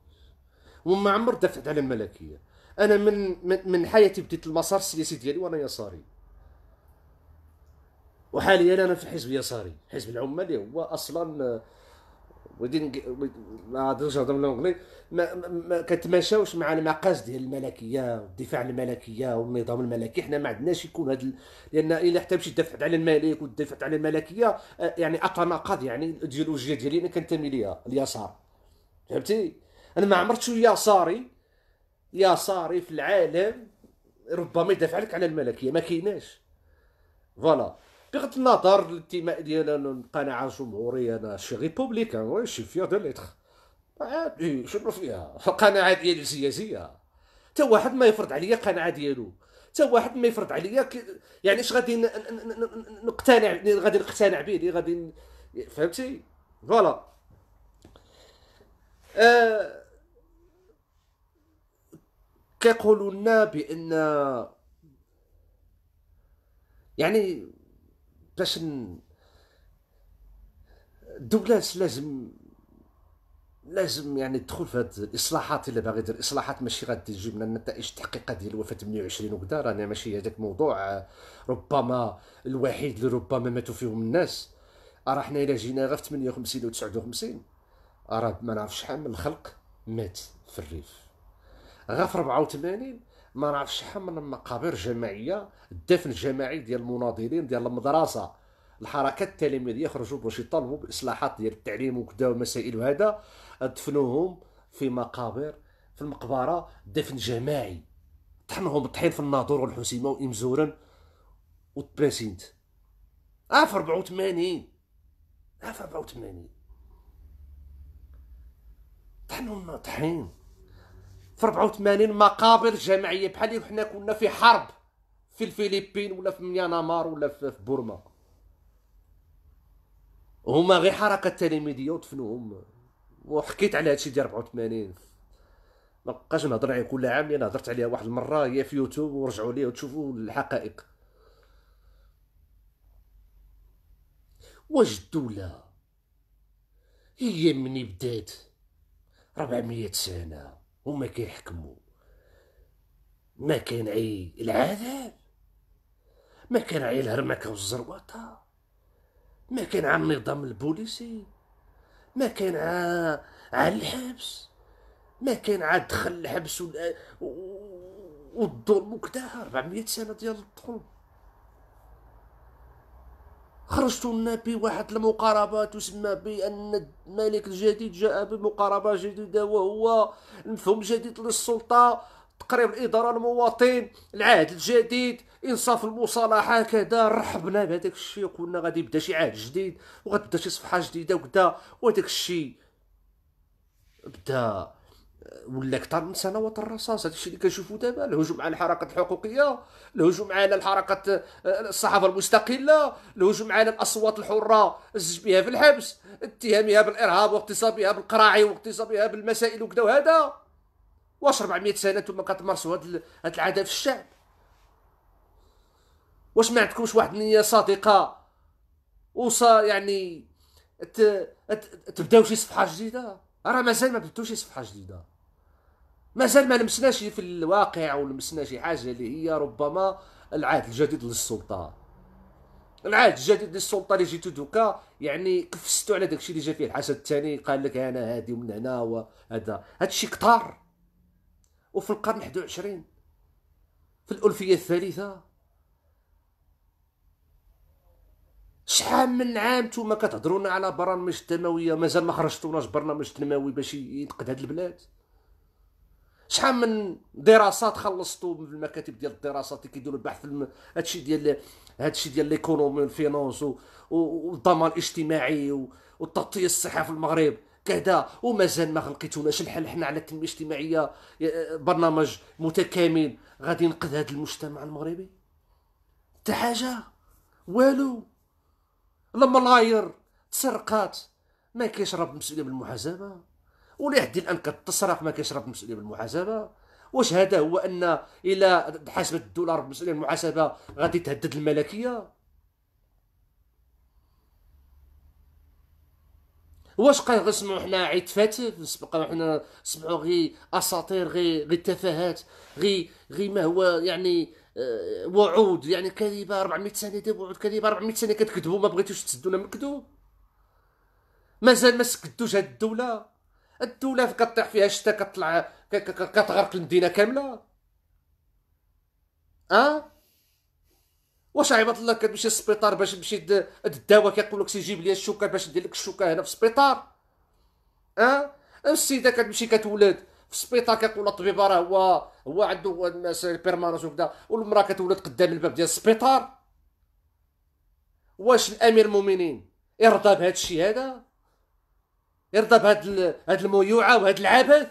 وما عمر دفعت على الملكيه انا من من حياتي بديت المسار السياسي ديالي وانا يساري وحاليا انا في حزب يساري حزب العمال هو اصلا ما نقدرش هضر بالانكلي ما, ما كتماشاوش مع المقاس ديال الملكيه والدفاع عن الملكيه والنظام الملكي حنا ما عندناش يكون هذا لان الا حتى مشيت دافعت على الملك ودافعت على الملكيه آه، يعني اتناقض يعني الايديولوجيه ديالي انا كنتمي ليها اليسار فهمتي انا ما عمرت شو يساري يساري في العالم ربما يدافع لك على الملكيه ما كايناش فوالا بغض النظر الانتماء ديال القناعه الجمهوريه انا شي ريبوبليكان وي شي فيا دو ليتر عادي شنو فيها القناعه ديالي سياسيه حتى واحد ما يفرض عليا القناعه ديالو حتى واحد ما يفرض عليا يعني اش غادي نقتنع غادي نقتنع به اللي غادي فهمتي فوالا آه، كيقولوا لنا بان يعني باش الدولة لازم لازم يعني تدخل في هذه الاصلاحات اللي باغي يدير اصلاحات ماشي غادي تجي من النتائج التحقيقات ديال وفاه 28 وكذا رانا ماشي هذاك موضوع ربما الوحيد اللي ربما ماتوا فيهم الناس راه حنا الا جينا غير في 58 و 59 راه ما نعرفش شحال من الخلق مات في الريف غير في 84 ما نعرفش شحال من المقابر جماعيه الدفن الجماعي ديال المناضلين ديال المدرسه الحركات التلاميذيه خرجوا باش يطالبوا باصلاحات ديال التعليم وكذا ومسائل وهذا دفنوهم في مقابر في المقبره دفن جماعي طحنهم الطحين في الناظور والحسيمه وامزورن وتباسينت اه في 84 اه في 84 طحنهم طحين في 84 مقابر جماعيه بحال اللي حنا كنا في حرب في الفلبين ولا في ميانمار ولا في بورما هما غير حركه تلاميذيه ودفنوهم وحكيت على هادشي ديال 84 ما بقاش نهضر عليه كل عام لان هضرت عليها واحد المره هي في يوتيوب ورجعوا ليه وتشوفوا الحقائق واش الدوله هي مني بدات 400 سنه هما كيحكموا ما كان عي العذاب ما كان عي الهرمكه والزرواطه ما كان عن النظام البوليسي ما كان ع... على الحبس ما كان عاد دخل الحبس والظلم وكذا 400 سنه ديال الظلم خرجت بواحد المقاربة تسمى بأن الملك الجديد جاء بمقاربة جديدة وهو مفهوم جديد للسلطة تقريب الإدارة المواطن العهد الجديد انصاف المصالحه كذا رحبنا بهذاك الشيء وقلنا غادي يبدا شي عهد جديد وغتبدا شي صفحه جديده وكذا وهذاك الشيء بدا ولا اكثر من سنوات الرصاص هذا الشيء اللي كنشوفوا دابا الهجوم على الحركات الحقوقيه الهجوم على الحركات آه، الصحافه المستقله الهجوم على الاصوات الحره الزج بها في الحبس اتهامها بالارهاب واغتصابها بالقراعي واغتصابها بالمسائل وكذا وهذا واش 400 سنه انتم كتمارسوا هذا العاده في الشعب واش ما عندكمش واحد النيه صادقه وصا يعني تبداو شي صفحه جديده راه مازال ما بدتوش شي صفحه جديده مازال ما لمسناش في الواقع ولمسنا شي حاجه اللي هي ربما العهد الجديد للسلطه العهد الجديد للسلطه اللي جيتو دوكا يعني كفستو على داكشي اللي جا فيه الحسن الثاني قال لك انا هادي ومن هنا وهذا هادشي كتار وفي القرن 21 في الالفيه الثالثه شحال من عام نتوما كتهضرونا على برامج تنمويه مازال ما خرجتوناش برنامج تنموي باش ينقد هاد البلاد شحال من دراسات خلصتوا من المكاتب ديال الدراسات اللي كيديروا البحث في هادشي ديال هادشي ديال ليكونومي والفينونس و... والضمان الاجتماعي و... والتغطيه الصحه في المغرب كذا ومازال ما خلقتوناش الحل حنا على التنميه الاجتماعيه برنامج متكامل غادي ينقذ هذا المجتمع المغربي حتى حاجه والو الملاير تسرقات ما كيش راه مسؤوليه بالمحاسبه ولحد الان كتصرف ما كيشرب المسؤوليه بالمحاسبه واش هذا هو ان الى حاسبت الدولار بمسؤوليه المحاسبه غادي تهدد الملكيه واش بقى غنسمعوا حنا عيد فاتف بقى حنا نسمعوا غي اساطير غي غي تفاهات غي غي ما هو يعني آه، وعود يعني كذبه 400 سنه ديال وعود كذبه 400 سنه كتكذبوا ما بغيتوش تسدونا من الكذوب مازال ما سكتوش هاد الدوله الدوله كطيح فيها الشتا كطلع كتغرق المدينه كامله اه واش عباد الله كتمشي للسبيطار باش تمشي الدواء كيقول لك سي جيب لي الشوكه باش ندير لك الشوكه هنا في السبيطار اه السيده كتمشي كتولد في السبيطار كيقول الطبيب راه هو هو عنده بيرمانونس وكذا والمراه كتولد قدام الباب ديال السبيطار واش الامير المؤمنين يرضى بهذا الشيء هذا يرضى بهاد هاد الميوعه وهاد العبث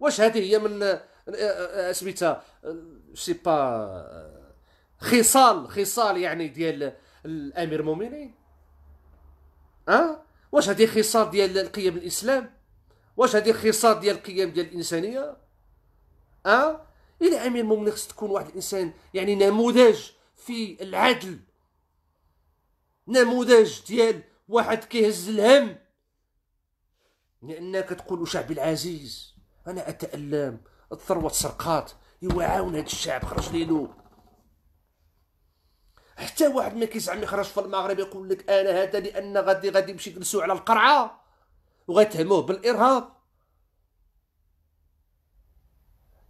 واش هذه هي من آه، سميتها آه، سي با آه، خصال خصال يعني ديال الامير المؤمنين اه واش هذه خصال ديال القيم الاسلام واش هذه خصال ديال القيم ديال الانسانيه اه الى امير المؤمنين خص تكون واحد الانسان يعني نموذج في العدل نموذج ديال واحد كيهز الهم لأنك تقول شعبي العزيز أنا أتألم الثروة تسرقات إوا عاون هذا الشعب خرج ليلو حتى واحد ما كيزعم يخرج في المغرب يقول لك انا هذا لان غادي غادي يمشي يجلسوا على القرعه وغيتهموه بالارهاب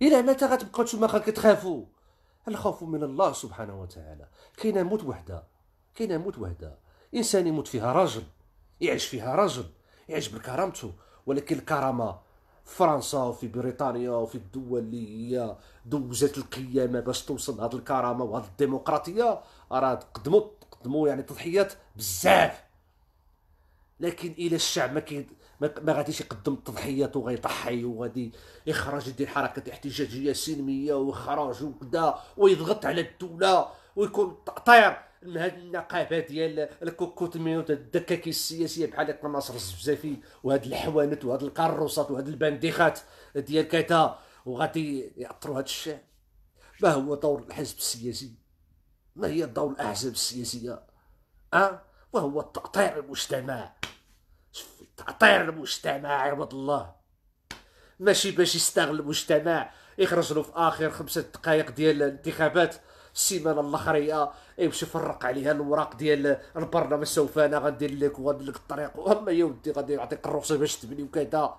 الى متى غتبقاو نتوما كتخافوا الخوف من الله سبحانه وتعالى كاينه موت وحده كاينه موت وحده انسان يموت فيها راجل يعيش فيها راجل يعجبك كرامته ولكن الكرامه في فرنسا وفي بريطانيا وفي الدول اللي هي دوزات القيامه باش توصل هذه الكرامه وهذه الديمقراطيه راه تقدموا تقدموا يعني تضحيات بزاف لكن الى الشعب ما كي ما غاديش يقدم التضحيات وغيضحي وغادي يخرج يدير حركه احتجاجيه سلميه ويخرج وكذا ويضغط على الدوله ويكون طير من هاد النقابه ديال الكوكوت الكوكوتميوت الدكاكي السياسيه بحال هكا ناصر الزفزافي وهاد الحوانت وهاد الكاروسات وهاد البنديخات ديال كذا وغادي ياثروا هاد الشعب ما هو دور الحزب السياسي ما هي دور الاحزاب السياسيه اه وهو تاطير المجتمع تاطير المجتمع عوض الله ماشي باش يستغل المجتمع يخرج له في اخر خمسة دقائق ديال الانتخابات السيمانه الاخريه يمشي إيه، يفرق عليها الوراق ديال البرنامج سوف انا غندير لك وغندير لك الطريق واما يا ودي غادي يعطيك الرخصه باش تبني وكذا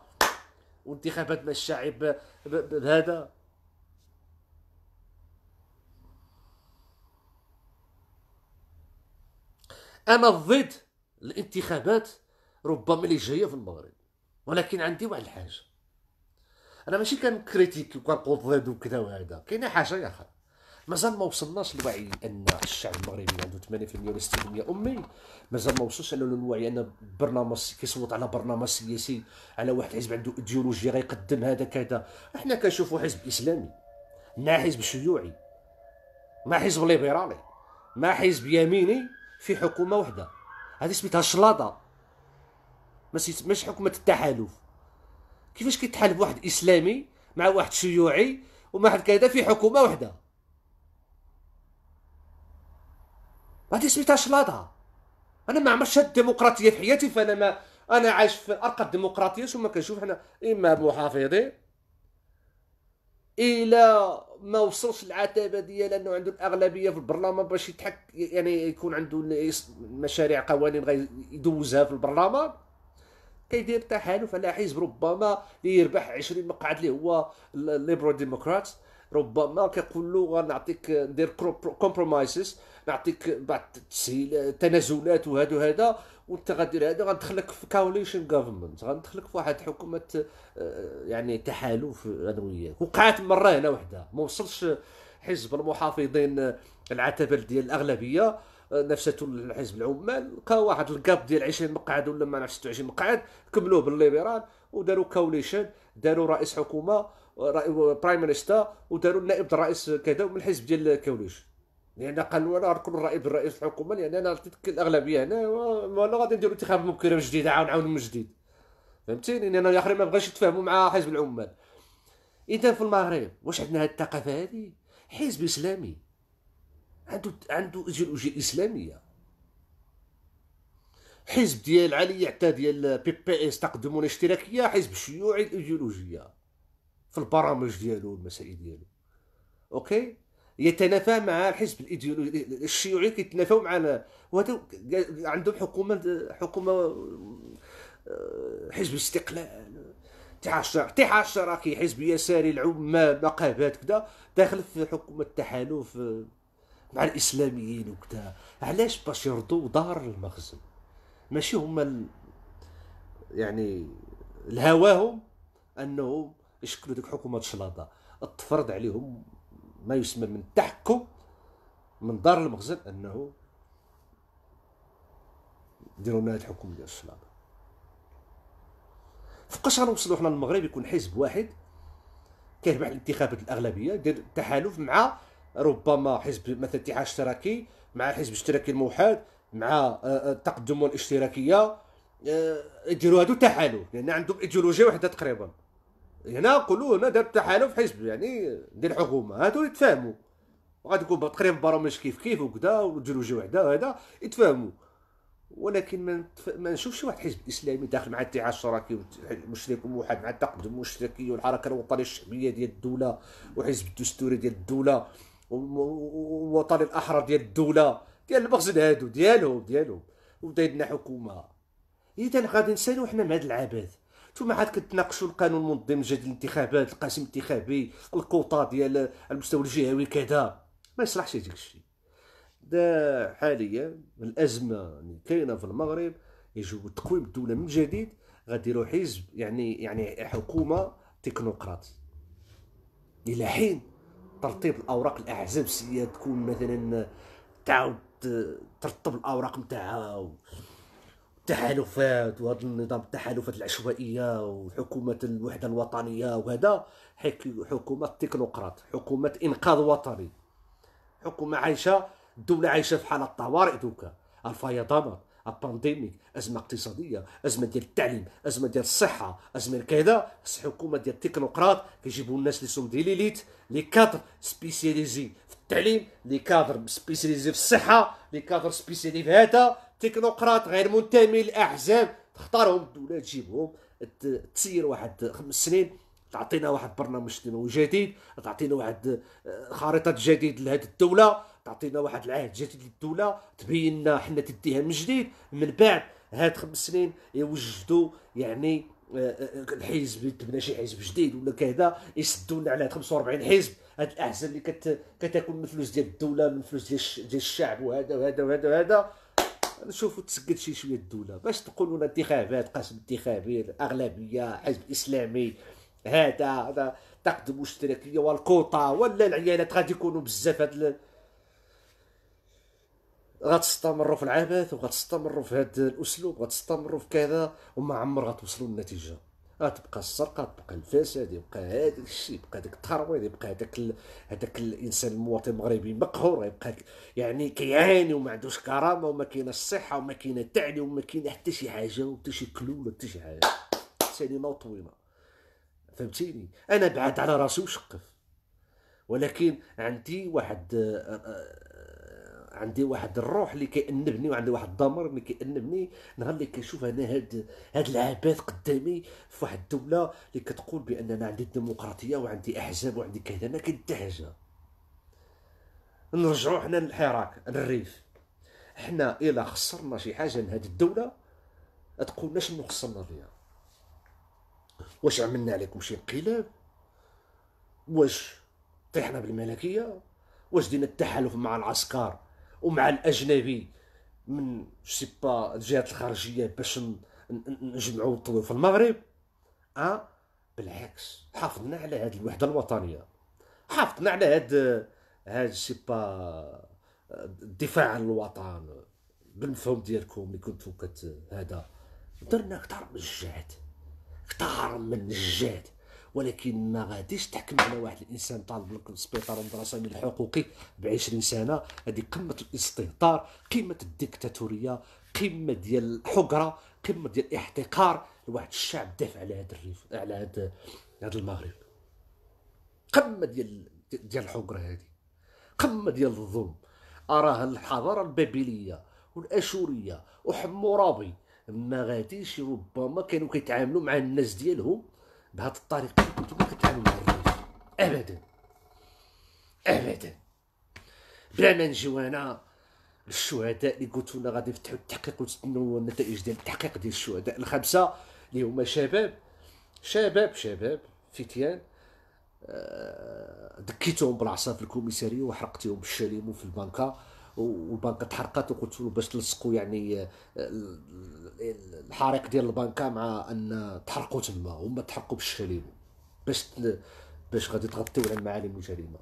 وانتخابات مع الشعب بهذا انا ضد الانتخابات ربما اللي جايه في المغرب ولكن عندي واحد الحاجه انا ماشي كنكريتيك وكنقول ضد وكذا وهذا كاينه حاجه يا اخي مازال ما وصلناش للوعي ان الشعب المغربي عنده 80% ولا 60% امي مازال ما وصلش على الوعي ان برنامج كيصوت على برنامج سياسي على واحد حزب عنده ايديولوجيا غيقدم هذا كذا احنا كنشوفوا حزب اسلامي ما حزب شيوعي ما حزب ليبرالي ما حزب يميني في حكومه واحده هذه سميتها الشلاطه ماشي حكومه التحالف كيفاش كيتحالف واحد اسلامي مع واحد شيوعي وما حد كذا في حكومه واحده هذه سميتها شلاضه انا ما عمري شفت ديمقراطيه في حياتي فانا ما انا عايش في ارقى الديمقراطيه ثم كنشوف حنا اما محافظين الى ما وصلش العتبه ديال انه عنده الاغلبيه في البرلمان باش يتحك يعني يكون عنده مشاريع قوانين يدوزها في البرلمان كيدير تحالف على حزب ربما ليربح 20 مقعد اللي هو الليبرال ديمقراط ربما كيقول له غنعطيك ندير كومبرومايزز نعطيك بعض التسهيل تنازلات وهذا وهذا وانت غدير هذا غندخلك في كاوليشن جوفرمنت غندخلك في واحد حكومه آه، يعني تحالف انا وياك وقعت مره هنا وحده ما وصلش حزب المحافظين العتبه ديال الاغلبيه آه، نفسه الحزب العمال لقى واحد الكاب ديال 20 مقعد ولا ما نعرفش 26 مقعد كملوه بالليبرال وداروا كاوليشن داروا رئيس حكومه برايم مينيستا وداروا النائب الرئيس كذا من الحزب ديال كولوش لان قالوا انا غنكون الرئيس الرئيس الحكومه لان انا الاغلبيه هنا وانا غادي نديروا انتخابات مبكره من جديد عاون من جديد فهمتيني لان الاخرين ما بغاش يتفاهموا مع حزب العمال اذا في المغرب واش عندنا هاد الثقافه هذه حزب اسلامي عنده عنده ايديولوجيه اسلاميه حزب ديال علي يعتى ديال بي بي اس تقدم الاشتراكيه حزب شيوعي الايديولوجيه في البرامج ديالو والمسائل ديالو اوكي يتنافى مع الحزب الايديولوجي الشيوعي كيتنافاو معنا وهذا عندهم حكومه حكومه حزب الاستقلال اتحاد الشراكي اتحاد الشراكي حزب يساري العمال نقابات كذا داخل في حكومه التحالف مع الاسلاميين وكذا علاش باش يرضوا دار المخزن ماشي هما ال... يعني الهواهم انهم يشكلوا ديك حكومه الشلاضه تفرض عليهم ما يسمى من التحكم من دار المخزن انه يديروا لنا الحكم ديال الشلاضه فوقاش غنوصلوا حنا المغرب يكون حزب واحد كيربح الانتخابات الاغلبيه يدير التحالف مع ربما حزب مثلا الاتحاد الاشتراكي مع الحزب الاشتراكي الموحد مع آه، آه، التقدم والاشتراكيه آه، يديروا هادو تحالف لان عندهم ايديولوجيا واحده تقريبا هنا نقولوا هنا دار التحالف حزب يعني ديال الحكومه هادو يتفاهموا وغادي يكون تقريبا برامج كيف كيف وكذا وديروا وحده وهذا يتفاهموا ولكن ما منتف... ما نشوفش واحد حزب اسلامي داخل مع الاتحاد الشراكي والمشرك الموحد مع التقدم المشتركي والحركه الوطنيه الشعبيه ديال الدوله وحزب الدستوري ديال الدوله والوطني الاحرى ديال الدوله ديال المخزن هادو ديالهم ديالهم وبدا يدنا حكومه اذا غادي نسالو حنا من هاد العبث ثم عاد كتناقشوا القانون المنظم الجديد للانتخابات القاسم الانتخابي الكوطا ديال المستوى الجهوي كذا ما يصلحش هذاك الشيء دا حاليا الازمه اللي كاينه في المغرب يجب تقويم الدوله من جديد غديروا حزب يعني يعني حكومه تكنوقراطي الى حين ترتيب الاوراق الاحزاب السياسيه تكون مثلا تعاود ترتب الاوراق نتاعها التحالفات وهذا النظام التحالفات العشوائيه وحكومه الوحده الوطنيه وهذا حكومه تكنوقراط حكومه انقاذ وطني حكومه عايشه الدوله عايشه في حاله طوارئ دوكا الفيضانات البانديميك ازمه اقتصاديه ازمه ديال التعليم ازمه ديال الصحه ازمه كذا حكومه ديال التكنوقراط كيجيبوا الناس اللي سوم دي ليليت لي كادر سبيسياليزي في التعليم لي كادر سبيسياليزي في الصحه لي كادر سبيسياليزي في هذا تكنوقراط غير منتمي للاحزاب تختارهم الدوله تجيبهم تسير واحد خمس سنين تعطينا واحد برنامج تنموي جديد تعطينا واحد آه، خريطه جديد لهذه الدوله تعطينا واحد العهد جديد للدوله تبين لنا حنا تديها من جديد من بعد هاد خمس سنين يوجدوا يعني آه، آه، الحزب تبنى شي حزب جديد ولا كذا يسدوا لنا على 45 حزب هاد الاحزاب اللي كت... كتاكل من الفلوس ديال الدوله من الفلوس ديال, ديال الشعب وهذا وهذا وهذا وهذا نشوفوا تسجل شي شويه الدوله باش تقولوا لنا انتخابات قسم انتخابي اغلبيه حزب اسلامي هذا هذا تقدم مشتركيه والكوطا ولا العيالات غادي يكونوا بزاف هاد غتستمروا في العبث وغتستمروا في هذا الاسلوب غتستمروا في كذا وما عمر غتوصلوا للنتيجه غتبقى السرقه غتبقى الفساد يبقى هذا الشيء يبقى داك الترويض يبقى هذاك هذاك الانسان المواطن المغربي مقهور يبقى يعني كيعاني وما عندوش كرامه وما كاينه الصحه وما كاينه التعليم وما كاين حتى شي حاجه وحتى شي ولا حتى شي حاجه سليمه وطويله فهمتيني انا بعاد على راسي وشقف ولكن عندي واحد آه، آه، عندي واحد الروح اللي كيأنبني وعندي واحد الدمر اللي كيأنبني نهار اللي كنشوف انا هاد هاد العباد قدامي في واحد الدوله اللي كتقول بان انا عندي الديمقراطيه وعندي احزاب وعندي كذا انا كندهجها نرجعوا حنا للحراك للريف حنا الا خسرنا شي حاجه من هاد الدوله تقولنا شنو خسرنا فيها واش عملنا عليكم شي انقلاب واش طيحنا بالملكيه واش دينا التحالف مع العسكر ومع الاجنبي من سي با الجهات الخارجيه باش نجمعوا الطويل في المغرب أه بالعكس حافظنا على هذه الوحده الوطنيه حافظنا على هاد هاد سي با الدفاع عن الوطن بالمفهوم ديالكم اللي كنتو كت هذا درنا اكثر من الجهات اكثر من الجهات ولكن ما غاديش تحكم على واحد الانسان طالب لك السبيطار ومدرسه من الحقوقي ب 20 سنه هذه قمه الاستهتار قمه الديكتاتوريه قمه ديال الحقره قمه ديال الاحتقار لواحد الشعب دافع على هذا الريف على هذا هذا المغرب قمه ديال ديال الحقره هذه قمه ديال الظلم اراها الحضاره البابليه والاشوريه وحمورابي ما غاديش ربما كانوا كيتعاملوا مع الناس ديالهم بهذه الطريقه ابدا ابدا بلا ما نجيو انا للشهداء اللي قلت لنا غادي يفتحوا التحقيق وتستنوا النتائج ديال التحقيق ديال الشهداء الخمسه اللي هما شباب شباب شباب فتيان آه، دكيتهم بالعصا في الكوميساريه وحرقتهم بالشاليمو في البنكه والبنكه تحرقت وقلت له باش تلصقوا يعني آه، الحريق ديال البنكه مع ان تحرقوا تما هما تحرقوا بالشاليمو باش باش غادي تغطيو على المعالم المجرمه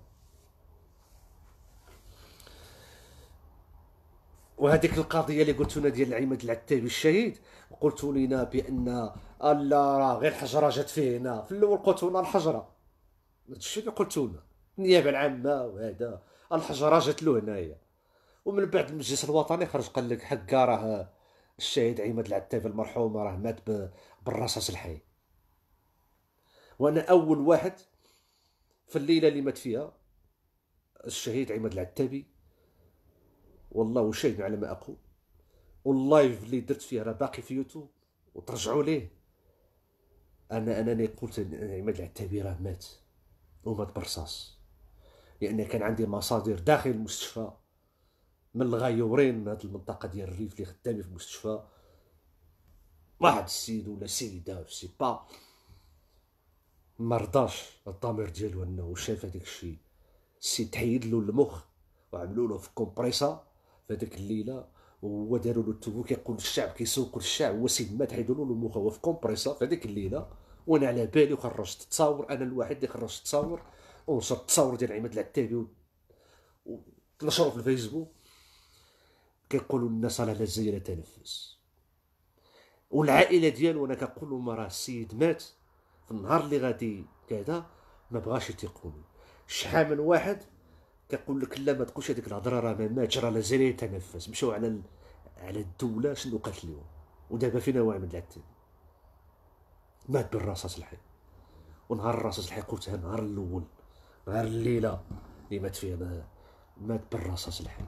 وهذيك القضيه اللي قلتونا ديال العماد العتابي الشهيد قلتوا لنا بان الا راه غير حجره جات فيه هنا في الاول قلتونا الحجره الحجره هادشي اللي قلتوا لنا النيابه العامه وهذا الحجره جات له هنايا ومن بعد المجلس الوطني خرج قال لك حكا راه الشهيد عماد العتابي المرحوم راه مات بالرصاص الحي وانا اول واحد في الليله اللي مات فيها الشهيد عماد العتابي والله شاهد على ما اقول واللايف اللي درت فيه راه باقي في يوتيوب وترجعوا ليه انا انني قلت عماد العتابي راه مات ومات برصاص لان كان عندي مصادر داخل المستشفى من الغيورين من هذه المنطقه ديال الريف اللي خدامين في المستشفى واحد السيد ولا سيده سي با ما رضاش الضمير ديالو انه شاف هذاك الشيء سي تحيد له المخ وعملوا له في كومبريسا فهاديك الليله الليله داروا له التوبو كيقول الشعب كيسوق الشعب هو سيد ما تحيدوا له المخ هو في كومبريسا في هذيك الليله وانا على بالي وخرجت تصاور انا الواحد اللي خرجت تصاور ونشرت التصاور ديال عماد العتابي ونشروا في الفيسبوك كيقولوا الناس راه مازال تنفس والعائله ديالو انا كنقول لهم راه السيد مات النهار اللي غادي كذا ما بغاش تيقومي شحال من واحد كيقول لك لا ما تقولش هذيك الهضره راه ما جرى راه لازال يتنفس مشاو على ال... على الدوله شنو قالت اليوم ودابا فينا واعي من العتاب مات بالرصاص الحي ونهار الرصاص الحي قلتها نهار الاول نهار الليله اللي مات فيها ما مات بالرصاص الحي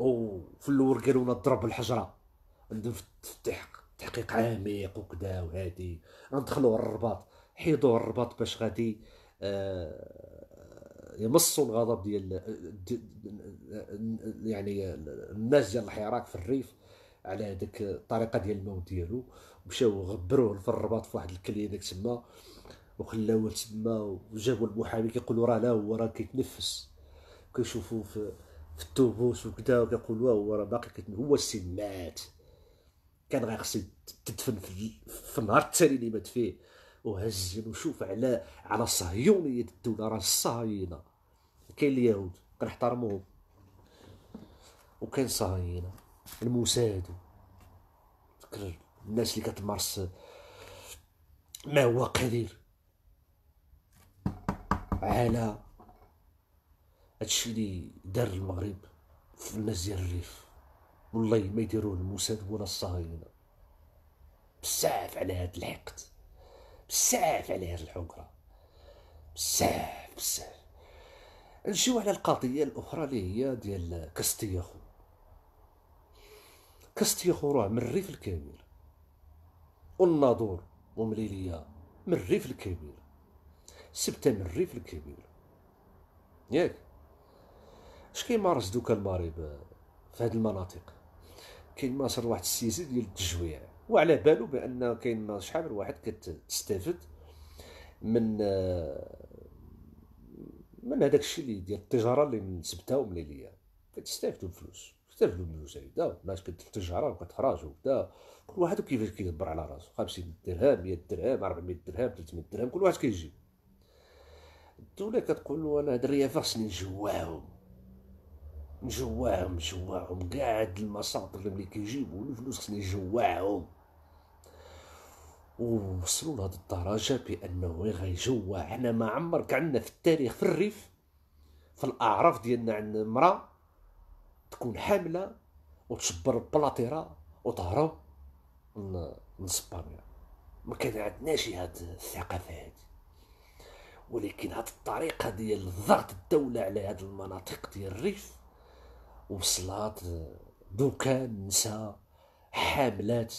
او في الاول قالوا لنا ضرب الحجره عندهم في التحقيق تحقيق عميق وكذا وهادي غندخلو الرباط حيدوا الرباط باش غادي آه، يمصوا الغضب ديال يعني الناس ديال الحراك في الريف على هذيك الطريقه ديال الموت ديالو مشاو غبروه في الرباط في واحد الكليه داك تما وخلاوه تما وجابوا المحامي كيقولوا راه لا هو راه كيتنفس كيشوفوه في في التوبوس وكذا وكيقولوا هو راه باقي هو السيد مات كان غيغسل تدفن في, النهار التالي اللي مات فيه وهز وشوف على على صهيونيه الدوله راه الصهاينه كاين اليهود كنحترموهم وكاين الصهاينه الموساد فكر الناس اللي كتمارس ما هو قدير على هادشي اللي دار المغرب في الناس ديال الريف والله ما يديروه الموساد ولا الصهاينه بزاف على هاد الحقد بزاف على هاد الحقره بزاف بزاف نمشيو على القضيه الاخرى اللي هي ديال كاستياخو كاستياخو راه من الريف الكبير والناظور ومليليه من الريف الكبير سبته من الريف الكبير ياك اش كيمارس دوك المغرب في هاد المناطق كاين ما صار واحد السياسه ديال التجويع وعلى بالو بان كاين ما شحال من واحد كتستافد من من هذاك الشيء اللي ديال التجاره اللي نسبتها وملي ليا كتستافدوا الفلوس كتستافدوا الفلوس هكذا الناس كتدير التجاره وكتخرج وكذا كل واحد كيفاش كيدبر على راسو 50 درهم 100 درهم 400 درهم 300 درهم كل واحد كيجي الدوله كتقول له انا هاد الريافه خصني نجوعهم نجوعهم نجوعهم كاع هاد المصادر اللي كيجيبوا الفلوس خصني نجوعهم ووصلوا لهاد الدرجه بانه غيجوع حنا ما عمرك عندنا في التاريخ في الريف في الاعراف ديالنا عندنا مرا تكون حامله وتشبر البلاطيره وتهرب من اسبانيا ما كان عندناش هاد الثقافه هادي ولكن هاد الطريقه ديال ضغط الدوله على هاد المناطق ديال الريف وصلات دكان نساء حاملات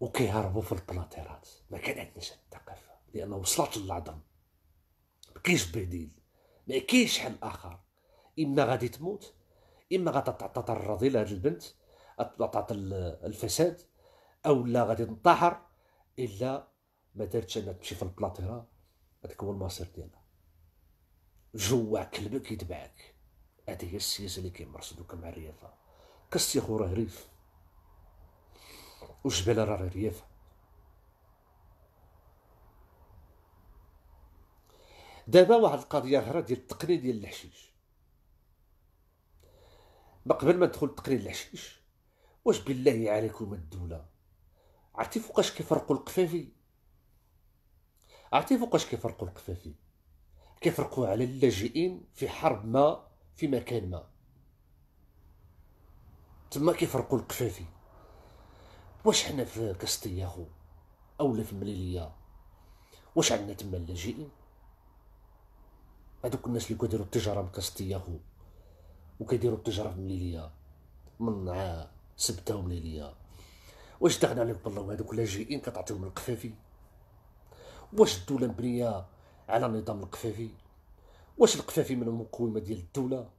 وكيهربوا في البلاطيرات ما كان عندناش الثقافه لأن وصلت للعظم ما كاينش بديل ما كاينش حل اخر اما غادي تموت اما غتعطى الرضي لهاد البنت تعطى الفساد او لا غادي تنتحر الا ما دارتش انها تمشي في البلاطيره هذاك هو المصير ديالها جوع كلبك يتبعك هذه هي السياسه اللي كيمارسوا دوكا مع الريافه كالسيخو راه ريف والجبال راه ريافه دابا واحد القضيه اخرى ديال التقنين ديال الحشيش ما قبل ما ندخل تقنين الحشيش واش بالله عليكم الدوله عرفتي فوقاش كيفرقوا القفافي عرفتي فوقاش كيفرقوا القفافي كيفرقوا على اللاجئين في حرب ما في مكان ما تما كيفرقوا القفافي واش حنا في او اولا في مليليه واش عندنا تما اللاجئين هذوك الناس اللي كيديروا التجاره من كاستياخو وكيديروا التجاره في مليليه من سبته ومليليه واش داغنا عليك بالله هذوك اللاجئين كتعطيهم القفافي واش الدوله مبنيه على نظام القفافي واش القفافي من المقومه ديال الدوله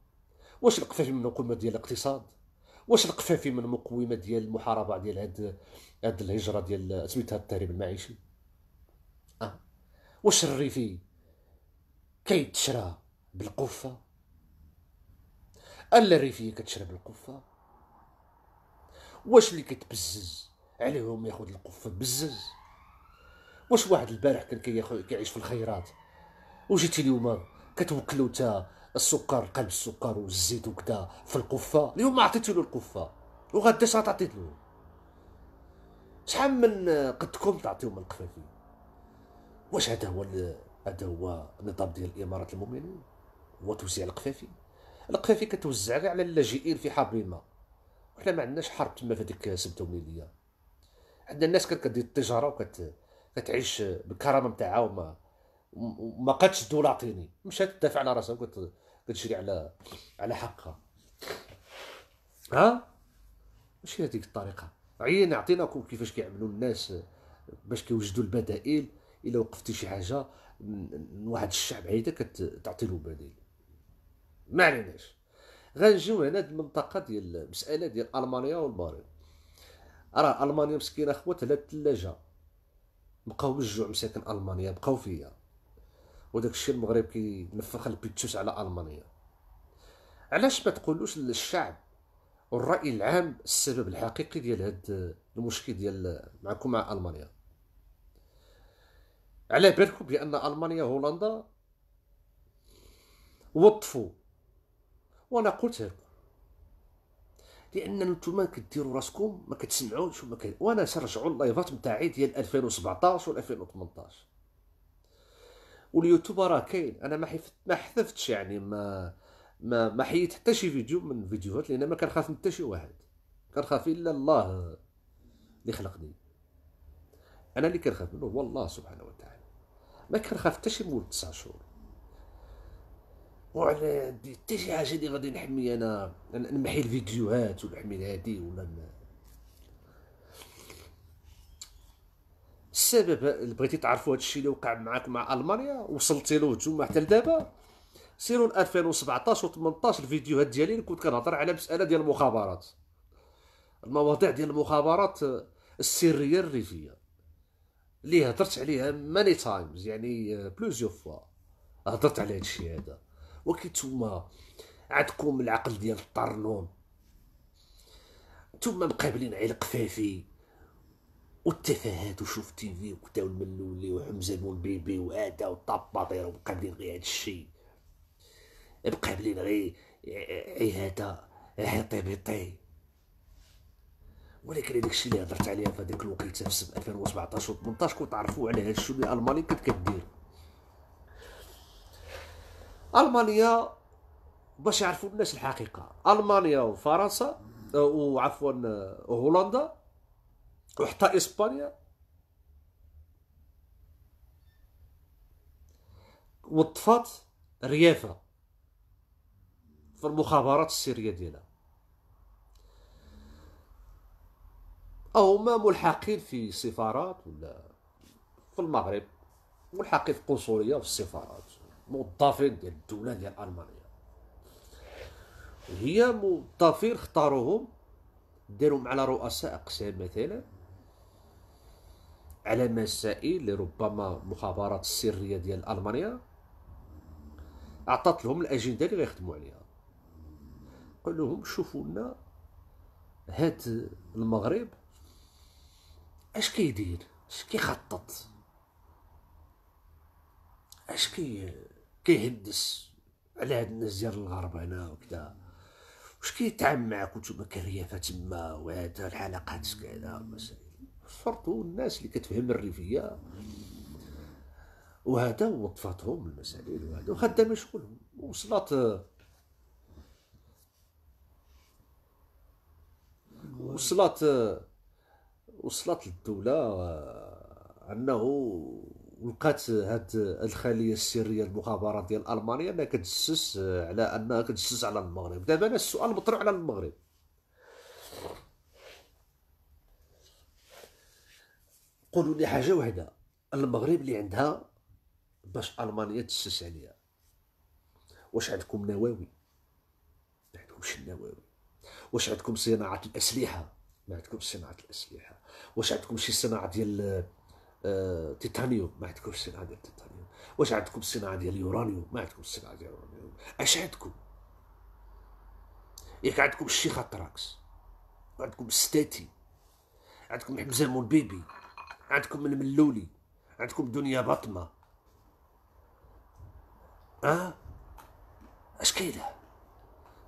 واش القفافي من المقومه ديال الاقتصاد واش القفافي من المقومه ديال المحاربه ديال هاد هاد الهجره ديال سميتها التهريب المعيشي اه واش الريفي كيتشرى بالقفه الا الريفيه كتشرى بالقفه واش اللي كتبزز عليهم ياخذ القفه بزز واش واحد البارح كان كيعيش في الخيرات وجيتي اليوم كتوكلوا تا السكر قلب السكر والزيت وكذا في القفه اليوم ما عطيتي له القفه وغدا اش غتعطي له شحال من قدكم تعطيهم القفافي واش هذا هو هذا هو النظام ديال الامارات المؤمنين هو توزيع القفافي القفافي كتوزع غير على اللاجئين في حرب ما وحنا ما عندناش حرب تما في هذيك سبته وميليه عندنا الناس كتدير التجاره وكتعيش بكرامه بالكرامه نتاعها وما وما قادش الدوله عطيني مشات تدافع على راسها قلت كتشري على على حقها ها ماشي هذيك الطريقه عين عطيناكم كيفاش كيعملوا الناس باش كيوجدوا البدائل الا وقفتي شي حاجه من واحد الشعب عايده كتعطي له بديل ما عليناش غنجيو هنا هاد المنطقه ديال المساله ديال المانيا والمغرب راه المانيا مسكينه خوات لا الثلاجه بقاو بالجوع مساكن المانيا بقاو فيها وداك الشيء المغرب كينفخ البيتشوس على المانيا علاش ما تقولوش للشعب والراي العام السبب الحقيقي ديال هاد المشكل ديال معكم مع المانيا على بالكم بان المانيا وهولندا وطفوا وانا قلت لكم لان نتوما كديروا راسكم ما كتسمعوش وما كد... وانا سرجعوا اللايفات نتاعي ديال 2017 و 2018 واليوتيوبر راه كاين انا ما حفظت ما حذفتش يعني ما ما ما حيت حتى شي فيديو من الفيديوهات لان ما كنخاف من حتى شي واحد كنخاف الا الله اللي خلقني انا اللي كنخاف منه هو الله سبحانه وتعالى ما كنخاف حتى شي مول تسع شهور وعلى عندي حتى شي حاجه اللي غادي نحمي انا نمحي الفيديوهات ونحمي هادي ولا السبب اللي بغيتي تعرفوا هذا الشيء اللي وقع معاك مع المانيا وصلتي له نتوما حتى لدابا سيروا 2017 و18 الفيديوهات ديالي اللي كنت كنهضر على مساله ديال المخابرات المواضيع ديال المخابرات آه، السريه الريفيه اللي هضرت عليها ماني تايمز يعني بلوزيو آه، فوا هضرت على هادشي هذا ولكن نتوما عندكم العقل ديال الطرنون نتوما مقابلين على القفافي والتفاهات وشوف تي في وكتا والملولي وحمزه المنبيبي وهذا والطباطير وبقى ندير غير إيه هذا الشيء بقى بدين غير عهاده عيطي بيطي إيه ولكن هذاك الشيء اللي هضرت عليه في هذاك الوقيته في سنه 2017 و18 كنت عرفوا على هذا الشيء اللي المانيا كانت كدير المانيا باش يعرفوا الناس الحقيقه المانيا وفرنسا وعفوا هولندا وحتى اسبانيا وطفات ريافه في المخابرات السريه ديالها هما ملحقين في سفارات ولا في المغرب ملحقين في قنصليه وفي السفارات موظفين ديال الدوله ديال المانيا هي موظفين اختاروهم داروا على رؤساء اقسام مثلا على مسائل لربما المخابرات السريه ديال المانيا عطات لهم الاجنده اللي غيخدموا عليها قال لهم شوفوا لنا هاد المغرب اش كيدير اش كيخطط اش كي كيهندس على هاد الناس ديال الغرب هنا وكذا واش كيتعامل معاك وانتم كريافه تما وهذا الحلقات كذا مسائل فرطوا الناس اللي كتفهم الريفيه وهذا وظفتهم المسائل وهذا وخدامه شغلهم وصلت وصلت وصلت للدوله انه لقات هاد الخليه السريه المخابرات ديال المانيا انها كتجسس على انها كتجسس على المغرب دابا انا السؤال مطروح على المغرب قولوا لي حاجه وحده المغرب اللي عندها باش المانيا تسس عليها واش عندكم نواوي ما عندكمش النواوي واش عندكم صناعه الاسلحه ما عندكمش صناعه الاسلحه واش عندكم شي صناعه ديال آه... تيتانيوم ما عندكمش صناعه ديال التيتانيوم واش عندكم صناعه ديال اليورانيوم ما عندكمش صناعه ديال اليورانيوم اش عندكم ياك عندكم الشيخ تراكس عندكم ستاتي عندكم حمزه مول بيبي عندكم الملولي عندكم دنيا بطمة اه اش كاينه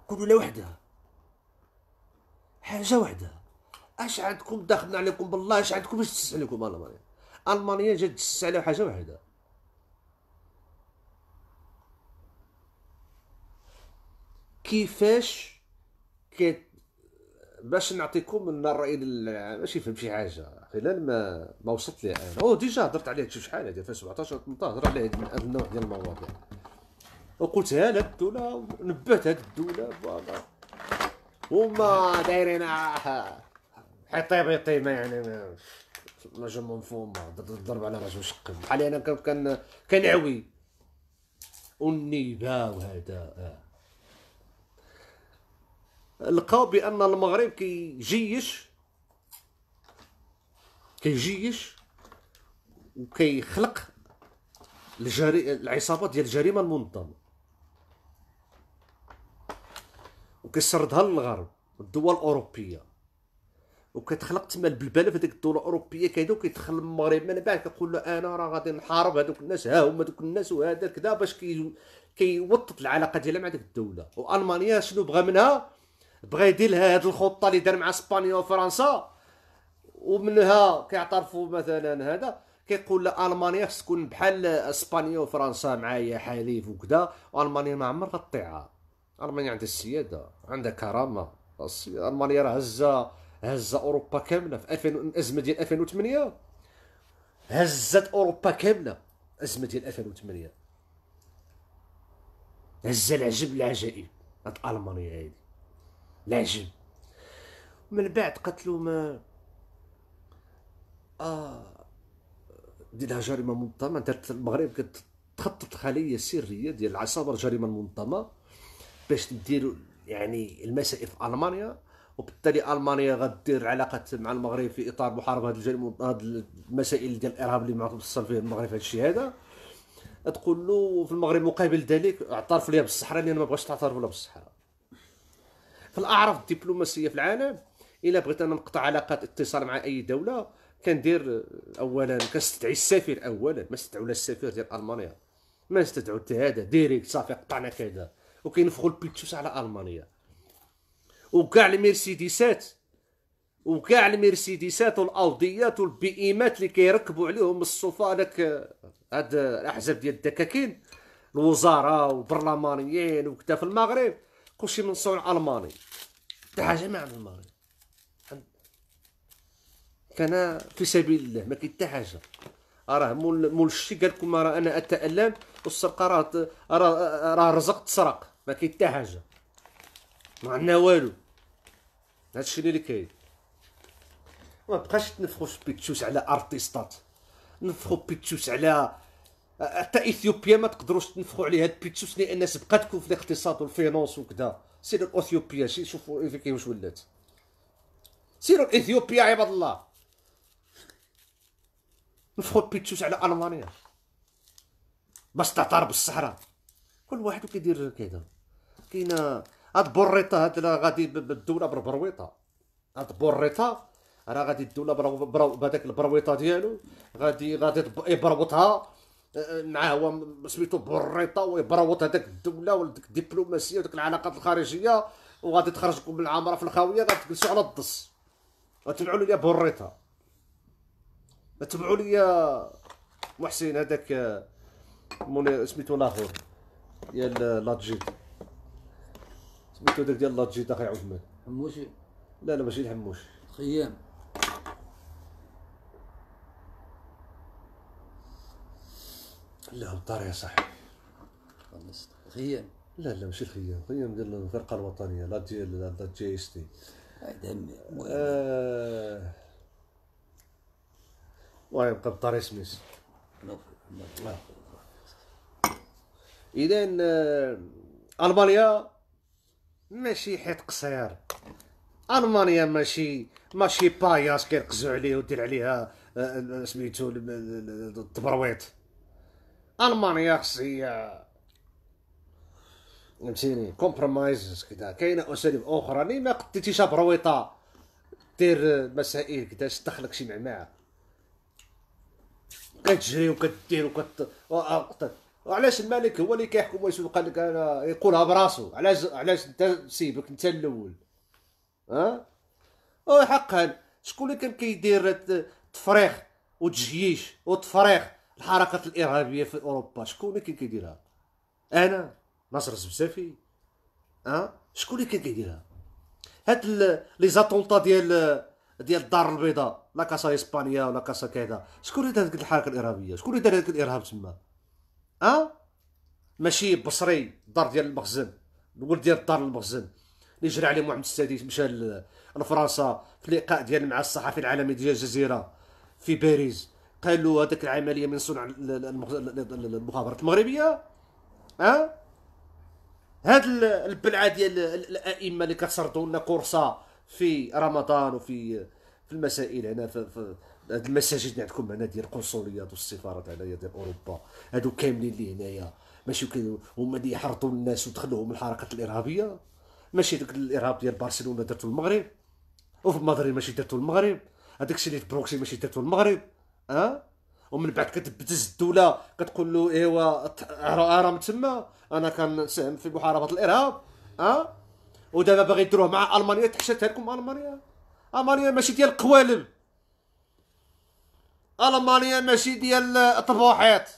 قولوا لا وحده حاجه وحده اش عندكم داخلنا عليكم بالله اش عندكم باش تسس عليكم المانيا المانيا جات تسس عليها حاجه وحده كيفاش كت باش نعطيكم من الراي ماشي فهم شي حاجه خلال ما ما وصلت ليه انا او ديجا هضرت عليه تشوف شحال هذه 2017 18 هضر عليه من هذا النوع ديال المواضيع وقلت لها الدوله نبهت هذه الدوله فوالا وما دايرين حيطيب يطيب يعني رجل منفوم ضرب على رجل شق بحال انا كان كنعوي والنيبه وهذا لقاو بان المغرب كيجيش كيجيش وكيخلق الجري... العصابات ديال الجريمه المنظمه وكيسردها للغرب والدول الاوروبيه وكتخلق تما البلبله في ديك الدول الاوروبيه كيدو كيدخل المغرب من بعد كيقول له انا راه غادي نحارب هذوك الناس ها هما دوك الناس وهذا كذا باش كي كيوطد العلاقه ديالها مع ديك الدوله والمانيا شنو بغى منها بغا يدير هاد الخطه اللي دار مع اسبانيا وفرنسا ومنها كيعترفوا مثلا هذا كيقول المانيا خص تكون بحال اسبانيا وفرنسا معايا حليف وكذا والمانيا ما عمرها تطيعها المانيا عندها السياده عندها كرامه المانيا راه هزه هزه اوروبا كامله في 2000 الازمه ديال 2008 هزت اوروبا كامله الازمه ديال 2008 هز العجب العجائب هاد المانيا هادي العجل من بعد قتلوا ما اه ديرها جريمه منظمه دارت المغرب كتخطط خليه سريه ديال العصابه الجريمه المنظمه باش تدير يعني المسائل في المانيا وبالتالي المانيا غدير علاقات مع المغرب في اطار محاربه هذه الجريمه هذه المسائل ديال الارهاب اللي معتصل فيه المغرب هذا الشيء هذا تقول له في المغرب مقابل ذلك اعترف ليا بالصحراء لان ما بغاش تعترف له بالصحراء في الاعراف الدبلوماسيه في العالم الا بغيت انا نقطع علاقات اتصال مع اي دوله كندير اولا كنستدعي السفير اولا ما استدعوا لا السفير ديال المانيا ما استدعوا حتى هذا ديريكت صافي قطعنا كذا وكينفخوا البيتشوس على المانيا وكاع الميرسيديسات وكاع الميرسيديسات والاوديات ايمات اللي كيركبوا عليهم الصوفه هذاك هاد الاحزاب ديال الدكاكين الوزراء والبرلمانيين وكذا في المغرب كلشي من صنع الماني حتى حاجه ما عند الماني كان في سبيل الله ما كاين حتى حاجه راه مول مول الشي قال لكم راه انا اتالم والسرقه راه راه رزق تسرق ما كاين حتى حاجه ما عندنا والو هادشي اللي كاين ما بقاش تنفخو في بيتشوس على ارتيستات نفخو بيتشوس على حتى اثيوبيا ما تقدروش تنفخوا عليها هاد لان سبقتكم في الاقتصاد والفينونس وكذا سير اثيوبيا شي شوفوا افريقيا واش ولات سيروا اثيوبيا عباد الله نفخوا البيتسوس على المانيا باش تعترب بالصحراء كل واحد كيدير كذا كاينه هاد بوريطه هاد غادي بالدوله بالبرويطه هاد بوريطه راه غادي الدوله بهذاك البرويطه ديالو غادي غادي يبربطها معاه هو سميتو بوريطه ويبروط هذاك الدوله وديك الدبلوماسيه وديك العلاقات الخارجيه وغادي تخرجكم من العمره في الخاويه غادي تجلسوا على الدص غتبعوا ليا بوريطه تبعوا ليا محسن هذاك سميتو لاهور ديال لاجيد سميتو داك ديال لاجيد اخي عثمان حموشي لا لا ماشي الحموش خيام لا الدار يا صاحبي خلصت الخيام لا لا ماشي الخيام الخيام ديال الفرقه الوطنيه لا ديال لا جي اس تي المهم آه، ويبقى بطاري سميس آه. اذا آه، المانيا ماشي حيط قصير المانيا ماشي ماشي باياس كيرقزو عليه ودير عليها سميتو التبرويط المانيا خصية فهمتيني كومبرومايزز كدا كاينه اساليب اخرى اللي ما قديتيش برويطه دير مسائل كدا تدخلك شي معمعه كتجري وكدير وكت وعلاش الملك هو اللي كيحكم ويسول قال لك انا يقولها براسو علاش علاش انت سيبك انت الاول ها أه؟ حقا شكون اللي كان كيدير تفريخ وتجييش وتفريخ الحركات الارهابيه في اوروبا شكون اللي كان كيديرها انا ناصر الزبسافي اه شكون اللي كان كيديرها هاد لي زاتونطا ديال ديال الدار البيضاء لا كاسا اسبانيا ولا كاسا كذا شكون اللي دار هذيك الحركه الارهابيه شكون اللي دار هذيك الارهاب تما اه ماشي بصري الدار ديال المخزن الولد ديال الدار المخزن اللي جرى عليه محمد السادس مشى لفرنسا في لقاء ديال مع الصحفي العالمي ديال الجزيره في باريس قال له هذيك العمليه من صنع المخابرات المغربيه ها هاد البلعه ديال الائمه اللي كتسردوا لنا كورسه في رمضان وفي في المسائل هنا في, في هاد المساجد عندكم هنا ديال القنصليات والسفارات هنايا ديال اوروبا هادو كاملين اللي هنايا ماشي هما اللي يحرطوا الناس ودخلوهم الحركات الارهابيه ماشي داك الارهاب ديال برشلونه درتو المغرب وفي مدريد ماشي درتو المغرب هذاك الشيء اللي في بروكسي ماشي درتو المغرب اه ومن بعد كتبتز الدوله كتقول له ايوا ارم تما انا كنساهم في محاربه الارهاب اه ودابا باغي ديروه مع المانيا تحشتها لكم المانيا المانيا ماشي ديال القوالب المانيا ماشي ديال الطبوحات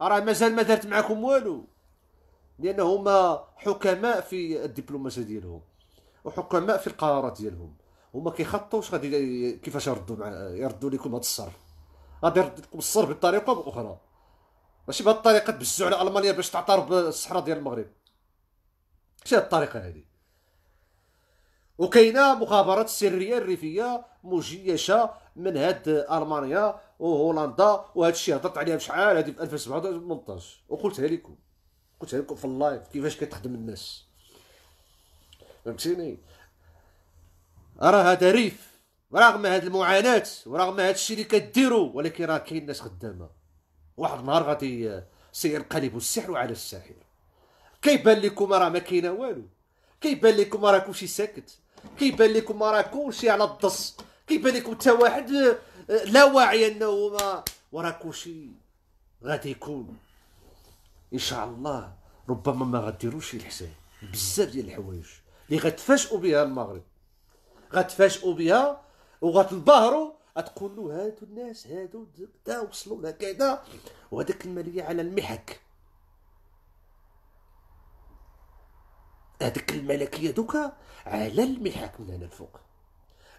راه مازال ما دارت معكم والو لان هما حكماء في الدبلوماسيه ديالهم وحكماء في القرارات ديالهم هما كيخططوا واش غادي كيفاش يردوا مع يردوا لكم هذا الصرف غادي يرد لكم بطريقه باخرى ماشي بهذه الطريقه تبزو على المانيا باش تعترف بالصحراء ديال المغرب ماشي هذه الطريقه هذه وكاينه مخابرات سريه الريفيه مجيشه من هاد المانيا وهولندا وهذا الشيء هضرت عليها بشحال هذه في 2017 وقلتها لكم قلتها لكم في اللايف كيفاش كتخدم الناس فهمتيني راه هذا ريف ورغم هاد المعاناه ورغم هاد الشيء اللي كديرو ولكن راه كاين ناس خدامه واحد النهار غادي سينقلب السحر على الساحر كيبان لكم راه ما كاين والو كيبان لكم راه كلشي ساكت كيبان لكم راه كلشي على الدص كيبان لكم حتى واحد آه، لا واعي انه ما وراه كلشي غادي يكون ان شاء الله ربما ما غديروش الحساب بزاف ديال الحوايج اللي غتفاجئوا بها المغرب غتفاجئوا بها وغتنبهروا غتقول له هادو الناس هادو دا وصلوا لكذا وهذاك الماليه على المحك هذيك الملكيه دوكا على المحك من هنا الفوق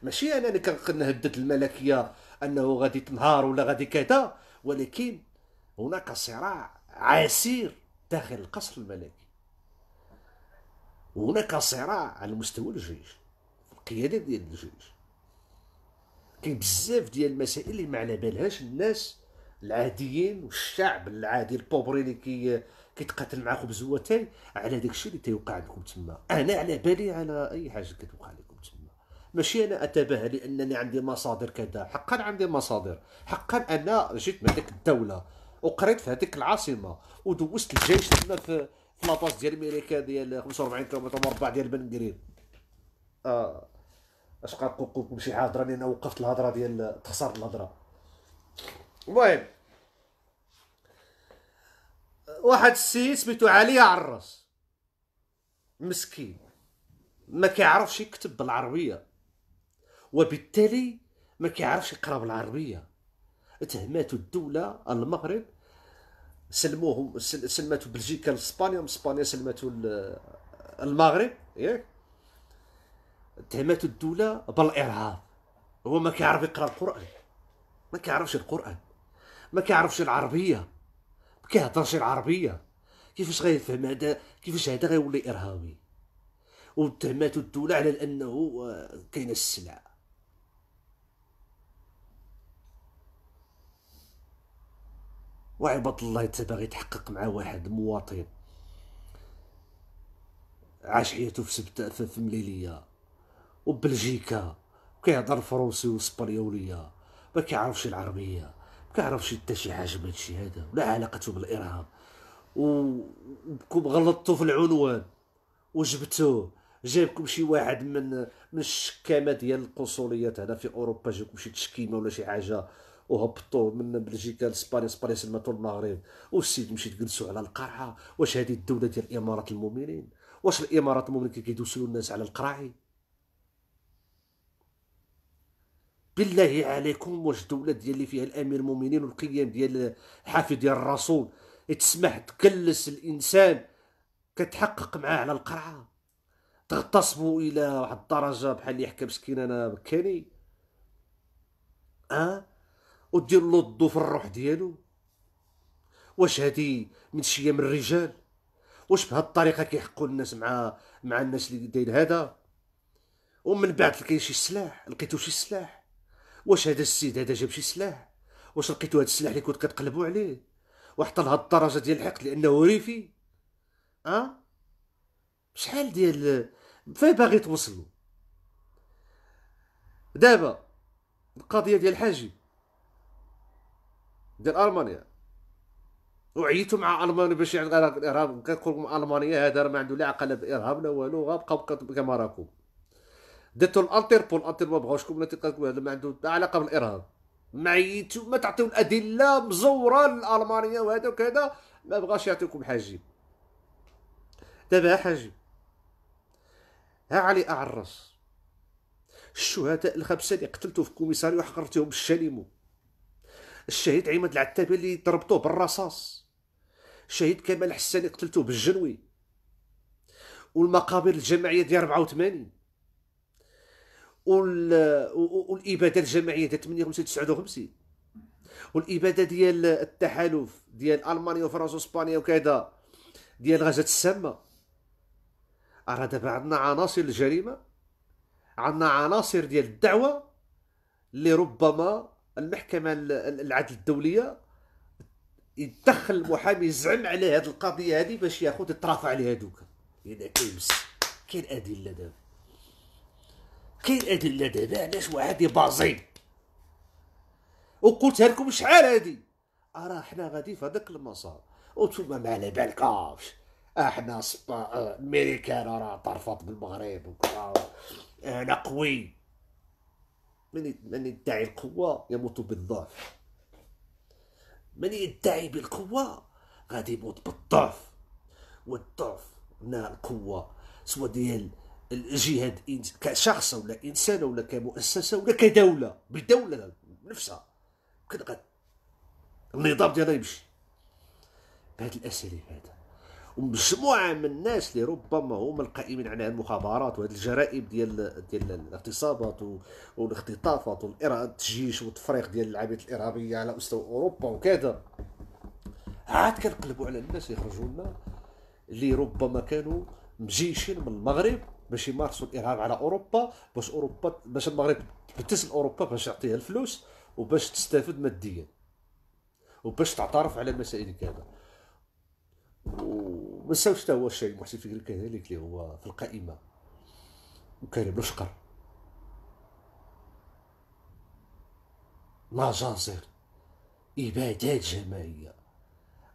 ماشي انا اللي كنهدد الملكيه انه غادي تنهار ولا غادي كذا ولكن هناك صراع عسير داخل القصر الملكي هناك صراع على مستوى الجيش القياده ديال الجيش كاين بزاف ديال المسائل اللي ما على بالهاش الناس العاديين والشعب العادي البوبري اللي كي كيتقاتل مع خبز وتاي على داك الشيء اللي تيوقع لكم تما انا على بالي على اي حاجه كتوقع لكم تما ماشي انا اتباهى لانني عندي مصادر كذا حقا عندي مصادر حقا انا جيت من هذيك الدوله وقريت في هذيك العاصمه ودوزت الجيش تما في في لاباس ديال ميريكا ديال 45 كيلومتر مربع ديال بنغرين آه اش قرقوق شي حاجه راني انا وقفت الهضره ديال تخسر الهضره المهم واحد السيد سميتو علي عراس مسكين ما كيعرفش يكتب بالعربيه وبالتالي ما كيعرفش يقرا بالعربيه تهماتو الدوله المغرب سلموهم سلمته بلجيكا لاسبانيا من اسبانيا سلمته المغرب ياك تهمته الدوله بالارهاب هو ما كيعرف يقرا القران ما كيعرفش القران ما كيعرفش العربيه ما كيهضرش العربيه كيفاش غيفهم هذا كيفاش هذا غيولي ارهابي وتهمات الدوله على انه آه، كاين السلع وعباد الله باغي يتحقق مع واحد مواطن عاش حياته في سبت في مليليه وبلجيكا كيهضر فروسي واسبانيوليه ما كيعرفش العربيه ما كيعرفش حتى شي حاجه من هادشي هذا ولا علاقته بالارهاب وكم غلطتو في العنوان وجبتوه جايبكم شي واحد من من الشكامه ديال القنصليات هنا في اوروبا جايبكم شي تشكيمه ولا شي حاجه وهبطوه من بلجيكا لاسبانيا اسبانيا سلمتو المغرب والسيد مشيت تجلسوا على القرعه واش هذه الدوله ديال الامارات المؤمنين واش الامارات المؤمنين كيدوسوا الناس على القراعي بالله عليكم واش الدوله ديال اللي فيها الامير المؤمنين والقيم ديال الحافي ديال الرسول تسمح تكلس الانسان كتحقق معاه على القرعه تغتصبوا الى واحد الدرجه بحال اللي حكى مسكين انا بكاني اه ودير له الضو في الروح ديالو واش هادي من شي من الرجال واش بهاد الطريقه كيحقوا الناس مع مع الناس اللي داير هذا ومن بعد لقيت شي سلاح لقيتو شي سلاح واش هذا السيد هذا جاب شي سلاح واش لقيتو هذا السلاح اللي كنت كتقلبوا عليه وحتى لهاد الدرجه ديال الحقد لانه ريفي اه شحال ديال فين باغي توصلوا دابا القضيه ديال الحاجي ديال المانيا وعيتو مع المانيا باش يعرف يعني الارهاب كنقول لكم المانيا هذا راه ما عنده لا عقل بالارهاب لا والو غابقاو كما راكم درتو الانتربول الانتربول ما بغاوشكم لا هذا ما عنده حتى علاقه بالارهاب معيتو ما تعطيو الادله مزوره للالمانيه وهذا وكذا ما بغاش يعطيكم حاجه دابا حاجه ها علي اعرس الشهداء الخمسه اللي قتلتو في كوميساريو وحقرتهم بالشاليمو الشهيد عماد العتابي اللي ضربتوه بالرصاص الشهيد كمال اللي قتلتوه بالجنوي والمقابر الجماعيه ديال 84 والاباده الجماعيه ديال 58 59 والاباده ديال التحالف ديال المانيا وفرنسا واسبانيا وكذا ديال غزه السامه راه دابا عندنا عناصر الجريمه عندنا عناصر ديال الدعوه اللي ربما المحكمه العدل الدوليه يدخل المحامي يزعم على هذه القضيه هذه باش ياخذ يترافع عليها دوكا يعني كيمس كاين ادله دابا كاين ادله دابا علاش واحد يبازي وقلتها لكم شحال هادي آه، راه حنا غادي في هذاك المسار وانتم ما على بالكاش احنا آه، سبا آه، امريكان راه طرفات بالمغرب انا قوي من من يدعي القوة يموت بالضعف من يدعي بالقوة غادي يموت بالضعف والضعف هنا القوة سوا ديال الجهاد كشخص ولا انسان ولا كمؤسسه ولا كدوله بالدوله نفسها كده النظام ديالها يمشي بهذا الاساليب هذا ومجموعه من الناس اللي ربما هما القائمين على المخابرات وهذه الجرائم ديال ديال الاغتصابات والاختطافات والتجيش والتفريق ديال العبيد الارهابيه على مستوى اوروبا وكذا عاد كنقلبوا على الناس اللي خرجوا لنا اللي ربما كانوا مجيشين من المغرب باش يمارسوا الارهاب على اوروبا باش اوروبا باش المغرب تبتسم اوروبا باش يعطيها الفلوس وباش تستافد ماديا وباش تعترف على مسائل كذا وما نساوش حتى هو الشيء محسن فكري كذلك اللي هو في القائمه وكريم لشقر مجازر ابادات جماعيه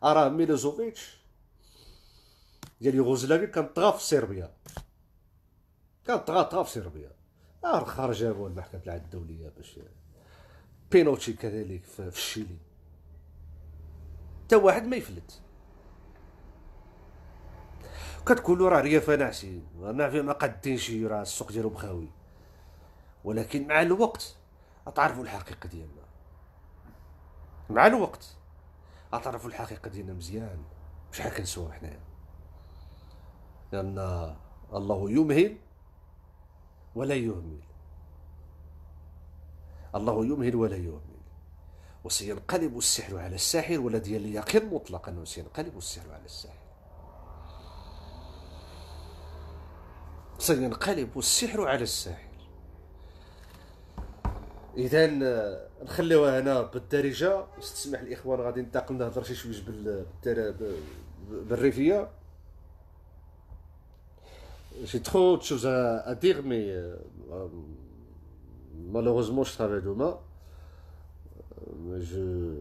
اراه ميلوزوفيتش ديال يوغوزلافي كان طغى في صربيا كانت غاطا في صربيا اه خرج جابوه المحكمه العدل الدوليه باش بينوتشي كذلك في الشيلي حتى واحد ما يفلت له راه ريافان عسين في ما قادين شي راه السوق ديالو بخاوي ولكن مع الوقت اتعرفوا الحقيقه ديالنا مع الوقت اتعرفوا الحقيقه ديالنا مزيان شحال كنسوا حنايا لان الله يمهل ولا يهمل الله يمهل ولا يهمل وسينقلب السحر على الساحر والذي اليقين مطلقا انه سينقلب السحر على الساحر سينقلب السحر على الساحر اذا نخليوها هنا بالدارجه واستسمح الاخوان غادي ننتقل نهضر شي شويه بالريفيه j'ai trop de choses à, dire, mais euh, euh, malheureusement, je travaille demain. Euh, mais je.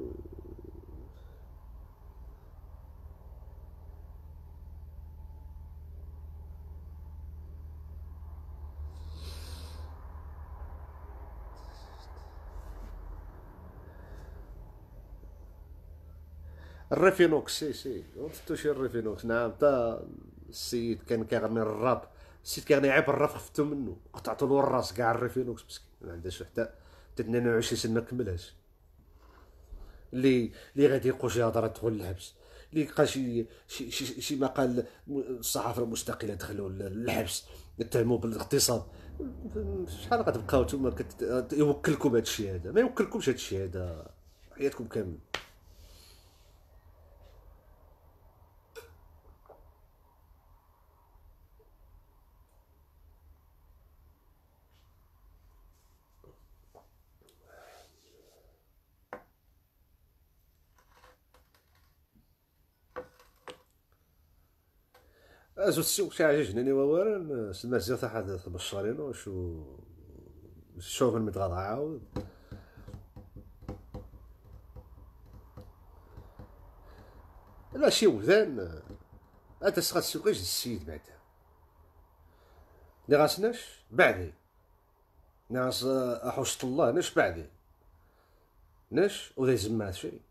الريفينوكس سي touche à الريفينوكس نعم تا السيد كان كيغني الراب السيد كيغني عيب الراب خفتو منه قطعتو له الراس كاع الريفينوكس مسكين ما عندهاش حتى 22 سنه كملهاش اللي اللي غادي يقول شي هضره تدخل الحبس اللي لقى شي شي شي, شي مقال الصحافه المستقله دخلوا للحبس اتهموا بالاغتصاب شحال غتبقاو نتوما كت... يوكلكم هذا الشيء هذا ما يوكلكمش هذا الشيء هذا حياتكم كامل ازو السوق شي حاجه جناني وورا سما زير تاع حد البشارين وشو شوف المتغاض عاود لا شي وذان انت سخا السوق السيد بعدا لي غاسناش بعدي ناس احوشت الله نش بعدي نش وذا زمات شي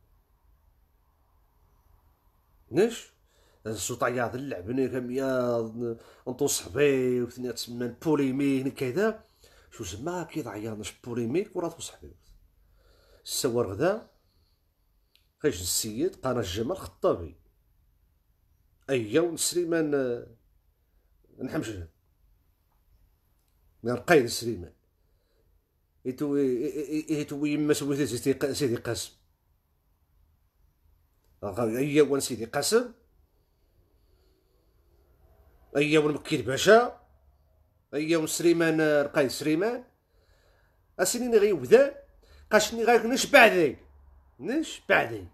نش الشوطه يا اللعب هنا كم يا صحبي وثنيا تسمى البوليميك كذا شو زعما كي ضيعنا بوليميك وراه صحبي السوار غدا خرج السيد قناة الجمال خطابي أيا أيوة، ونسليمان نحمشن من قايد سليمان يتو ايتو يما سويتي سيدي قاسم أيا أيوة، وان سيدي قاسم ايام المكي باشا ايام سليمان رقاي سليمان اسيني وذا قاشني غير نشبع ذي نشبع ذي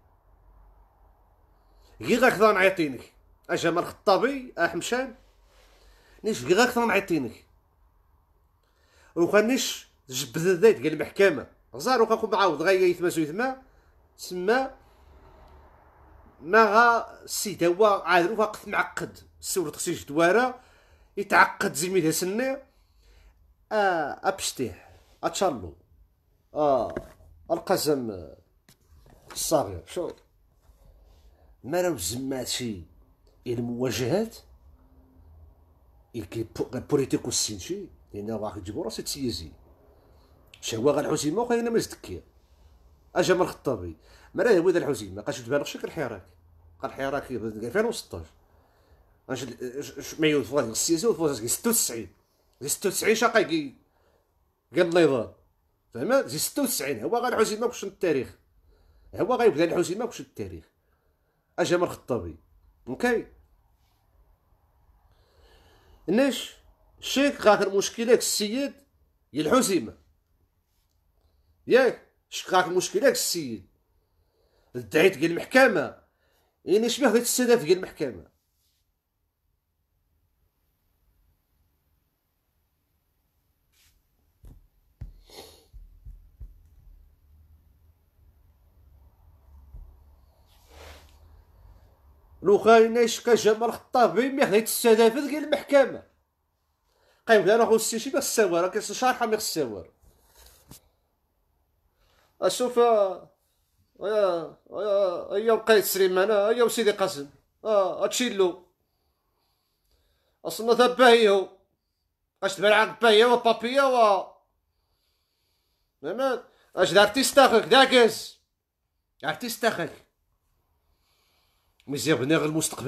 غير غاك ضان عيطينك اجمال خطابي احمشان آه نيش غير غاك نعيطينك وخا نش جبد ذات قال المحكمه غزار وكاكو معاود غاية يثما سو يثما تسمى ما غا السيد هو عادل قث معقد سورة تخسي جدوارا يتعقد زيميد هسني آه أبشتيح أتشالو آه القزم الصغير شو ما لو زماتي المواجهات يعني يكي بوليتيكو السينشي لأن يعني راه يجيبو راسي تسيزي شواغ الحسيمة وخاينا مزدكية أجا من الخطابي ما راه هو ذا الحوزيمة قاش تبان شك الحراك قال الحراك 2016 شمعيود في فلاسكي السياسي وفي فلاسكي 96 زي 96 شاقي كي كي النظام زعما زي 96 هو غنحوسي ما كش التاريخ هو غيبدا الحوسي ما التاريخ اجا من الخطابي اوكي ناش الشيك غاك المشكلة السيد يا الحسيمة ياك شك غاك المشكلة السيد دعيت قال المحكمة يعني شبه هاد السادة في المحكمة لو كان يشكا جمال الخطابي ميخديت السدافات ديال المحكمه قايم بلا راه السي شي باش السوار راه كيس شارحه مي خص السوار اشوف ايا ايا ايا القايد سليمان ايا سيدي قاسم اه اتشيلو اصلا ذا اش تبان عاك باهيا بابيا و زعما اش دارتي ستاخك داكس دارتي ستاخك بنا غير المستقبل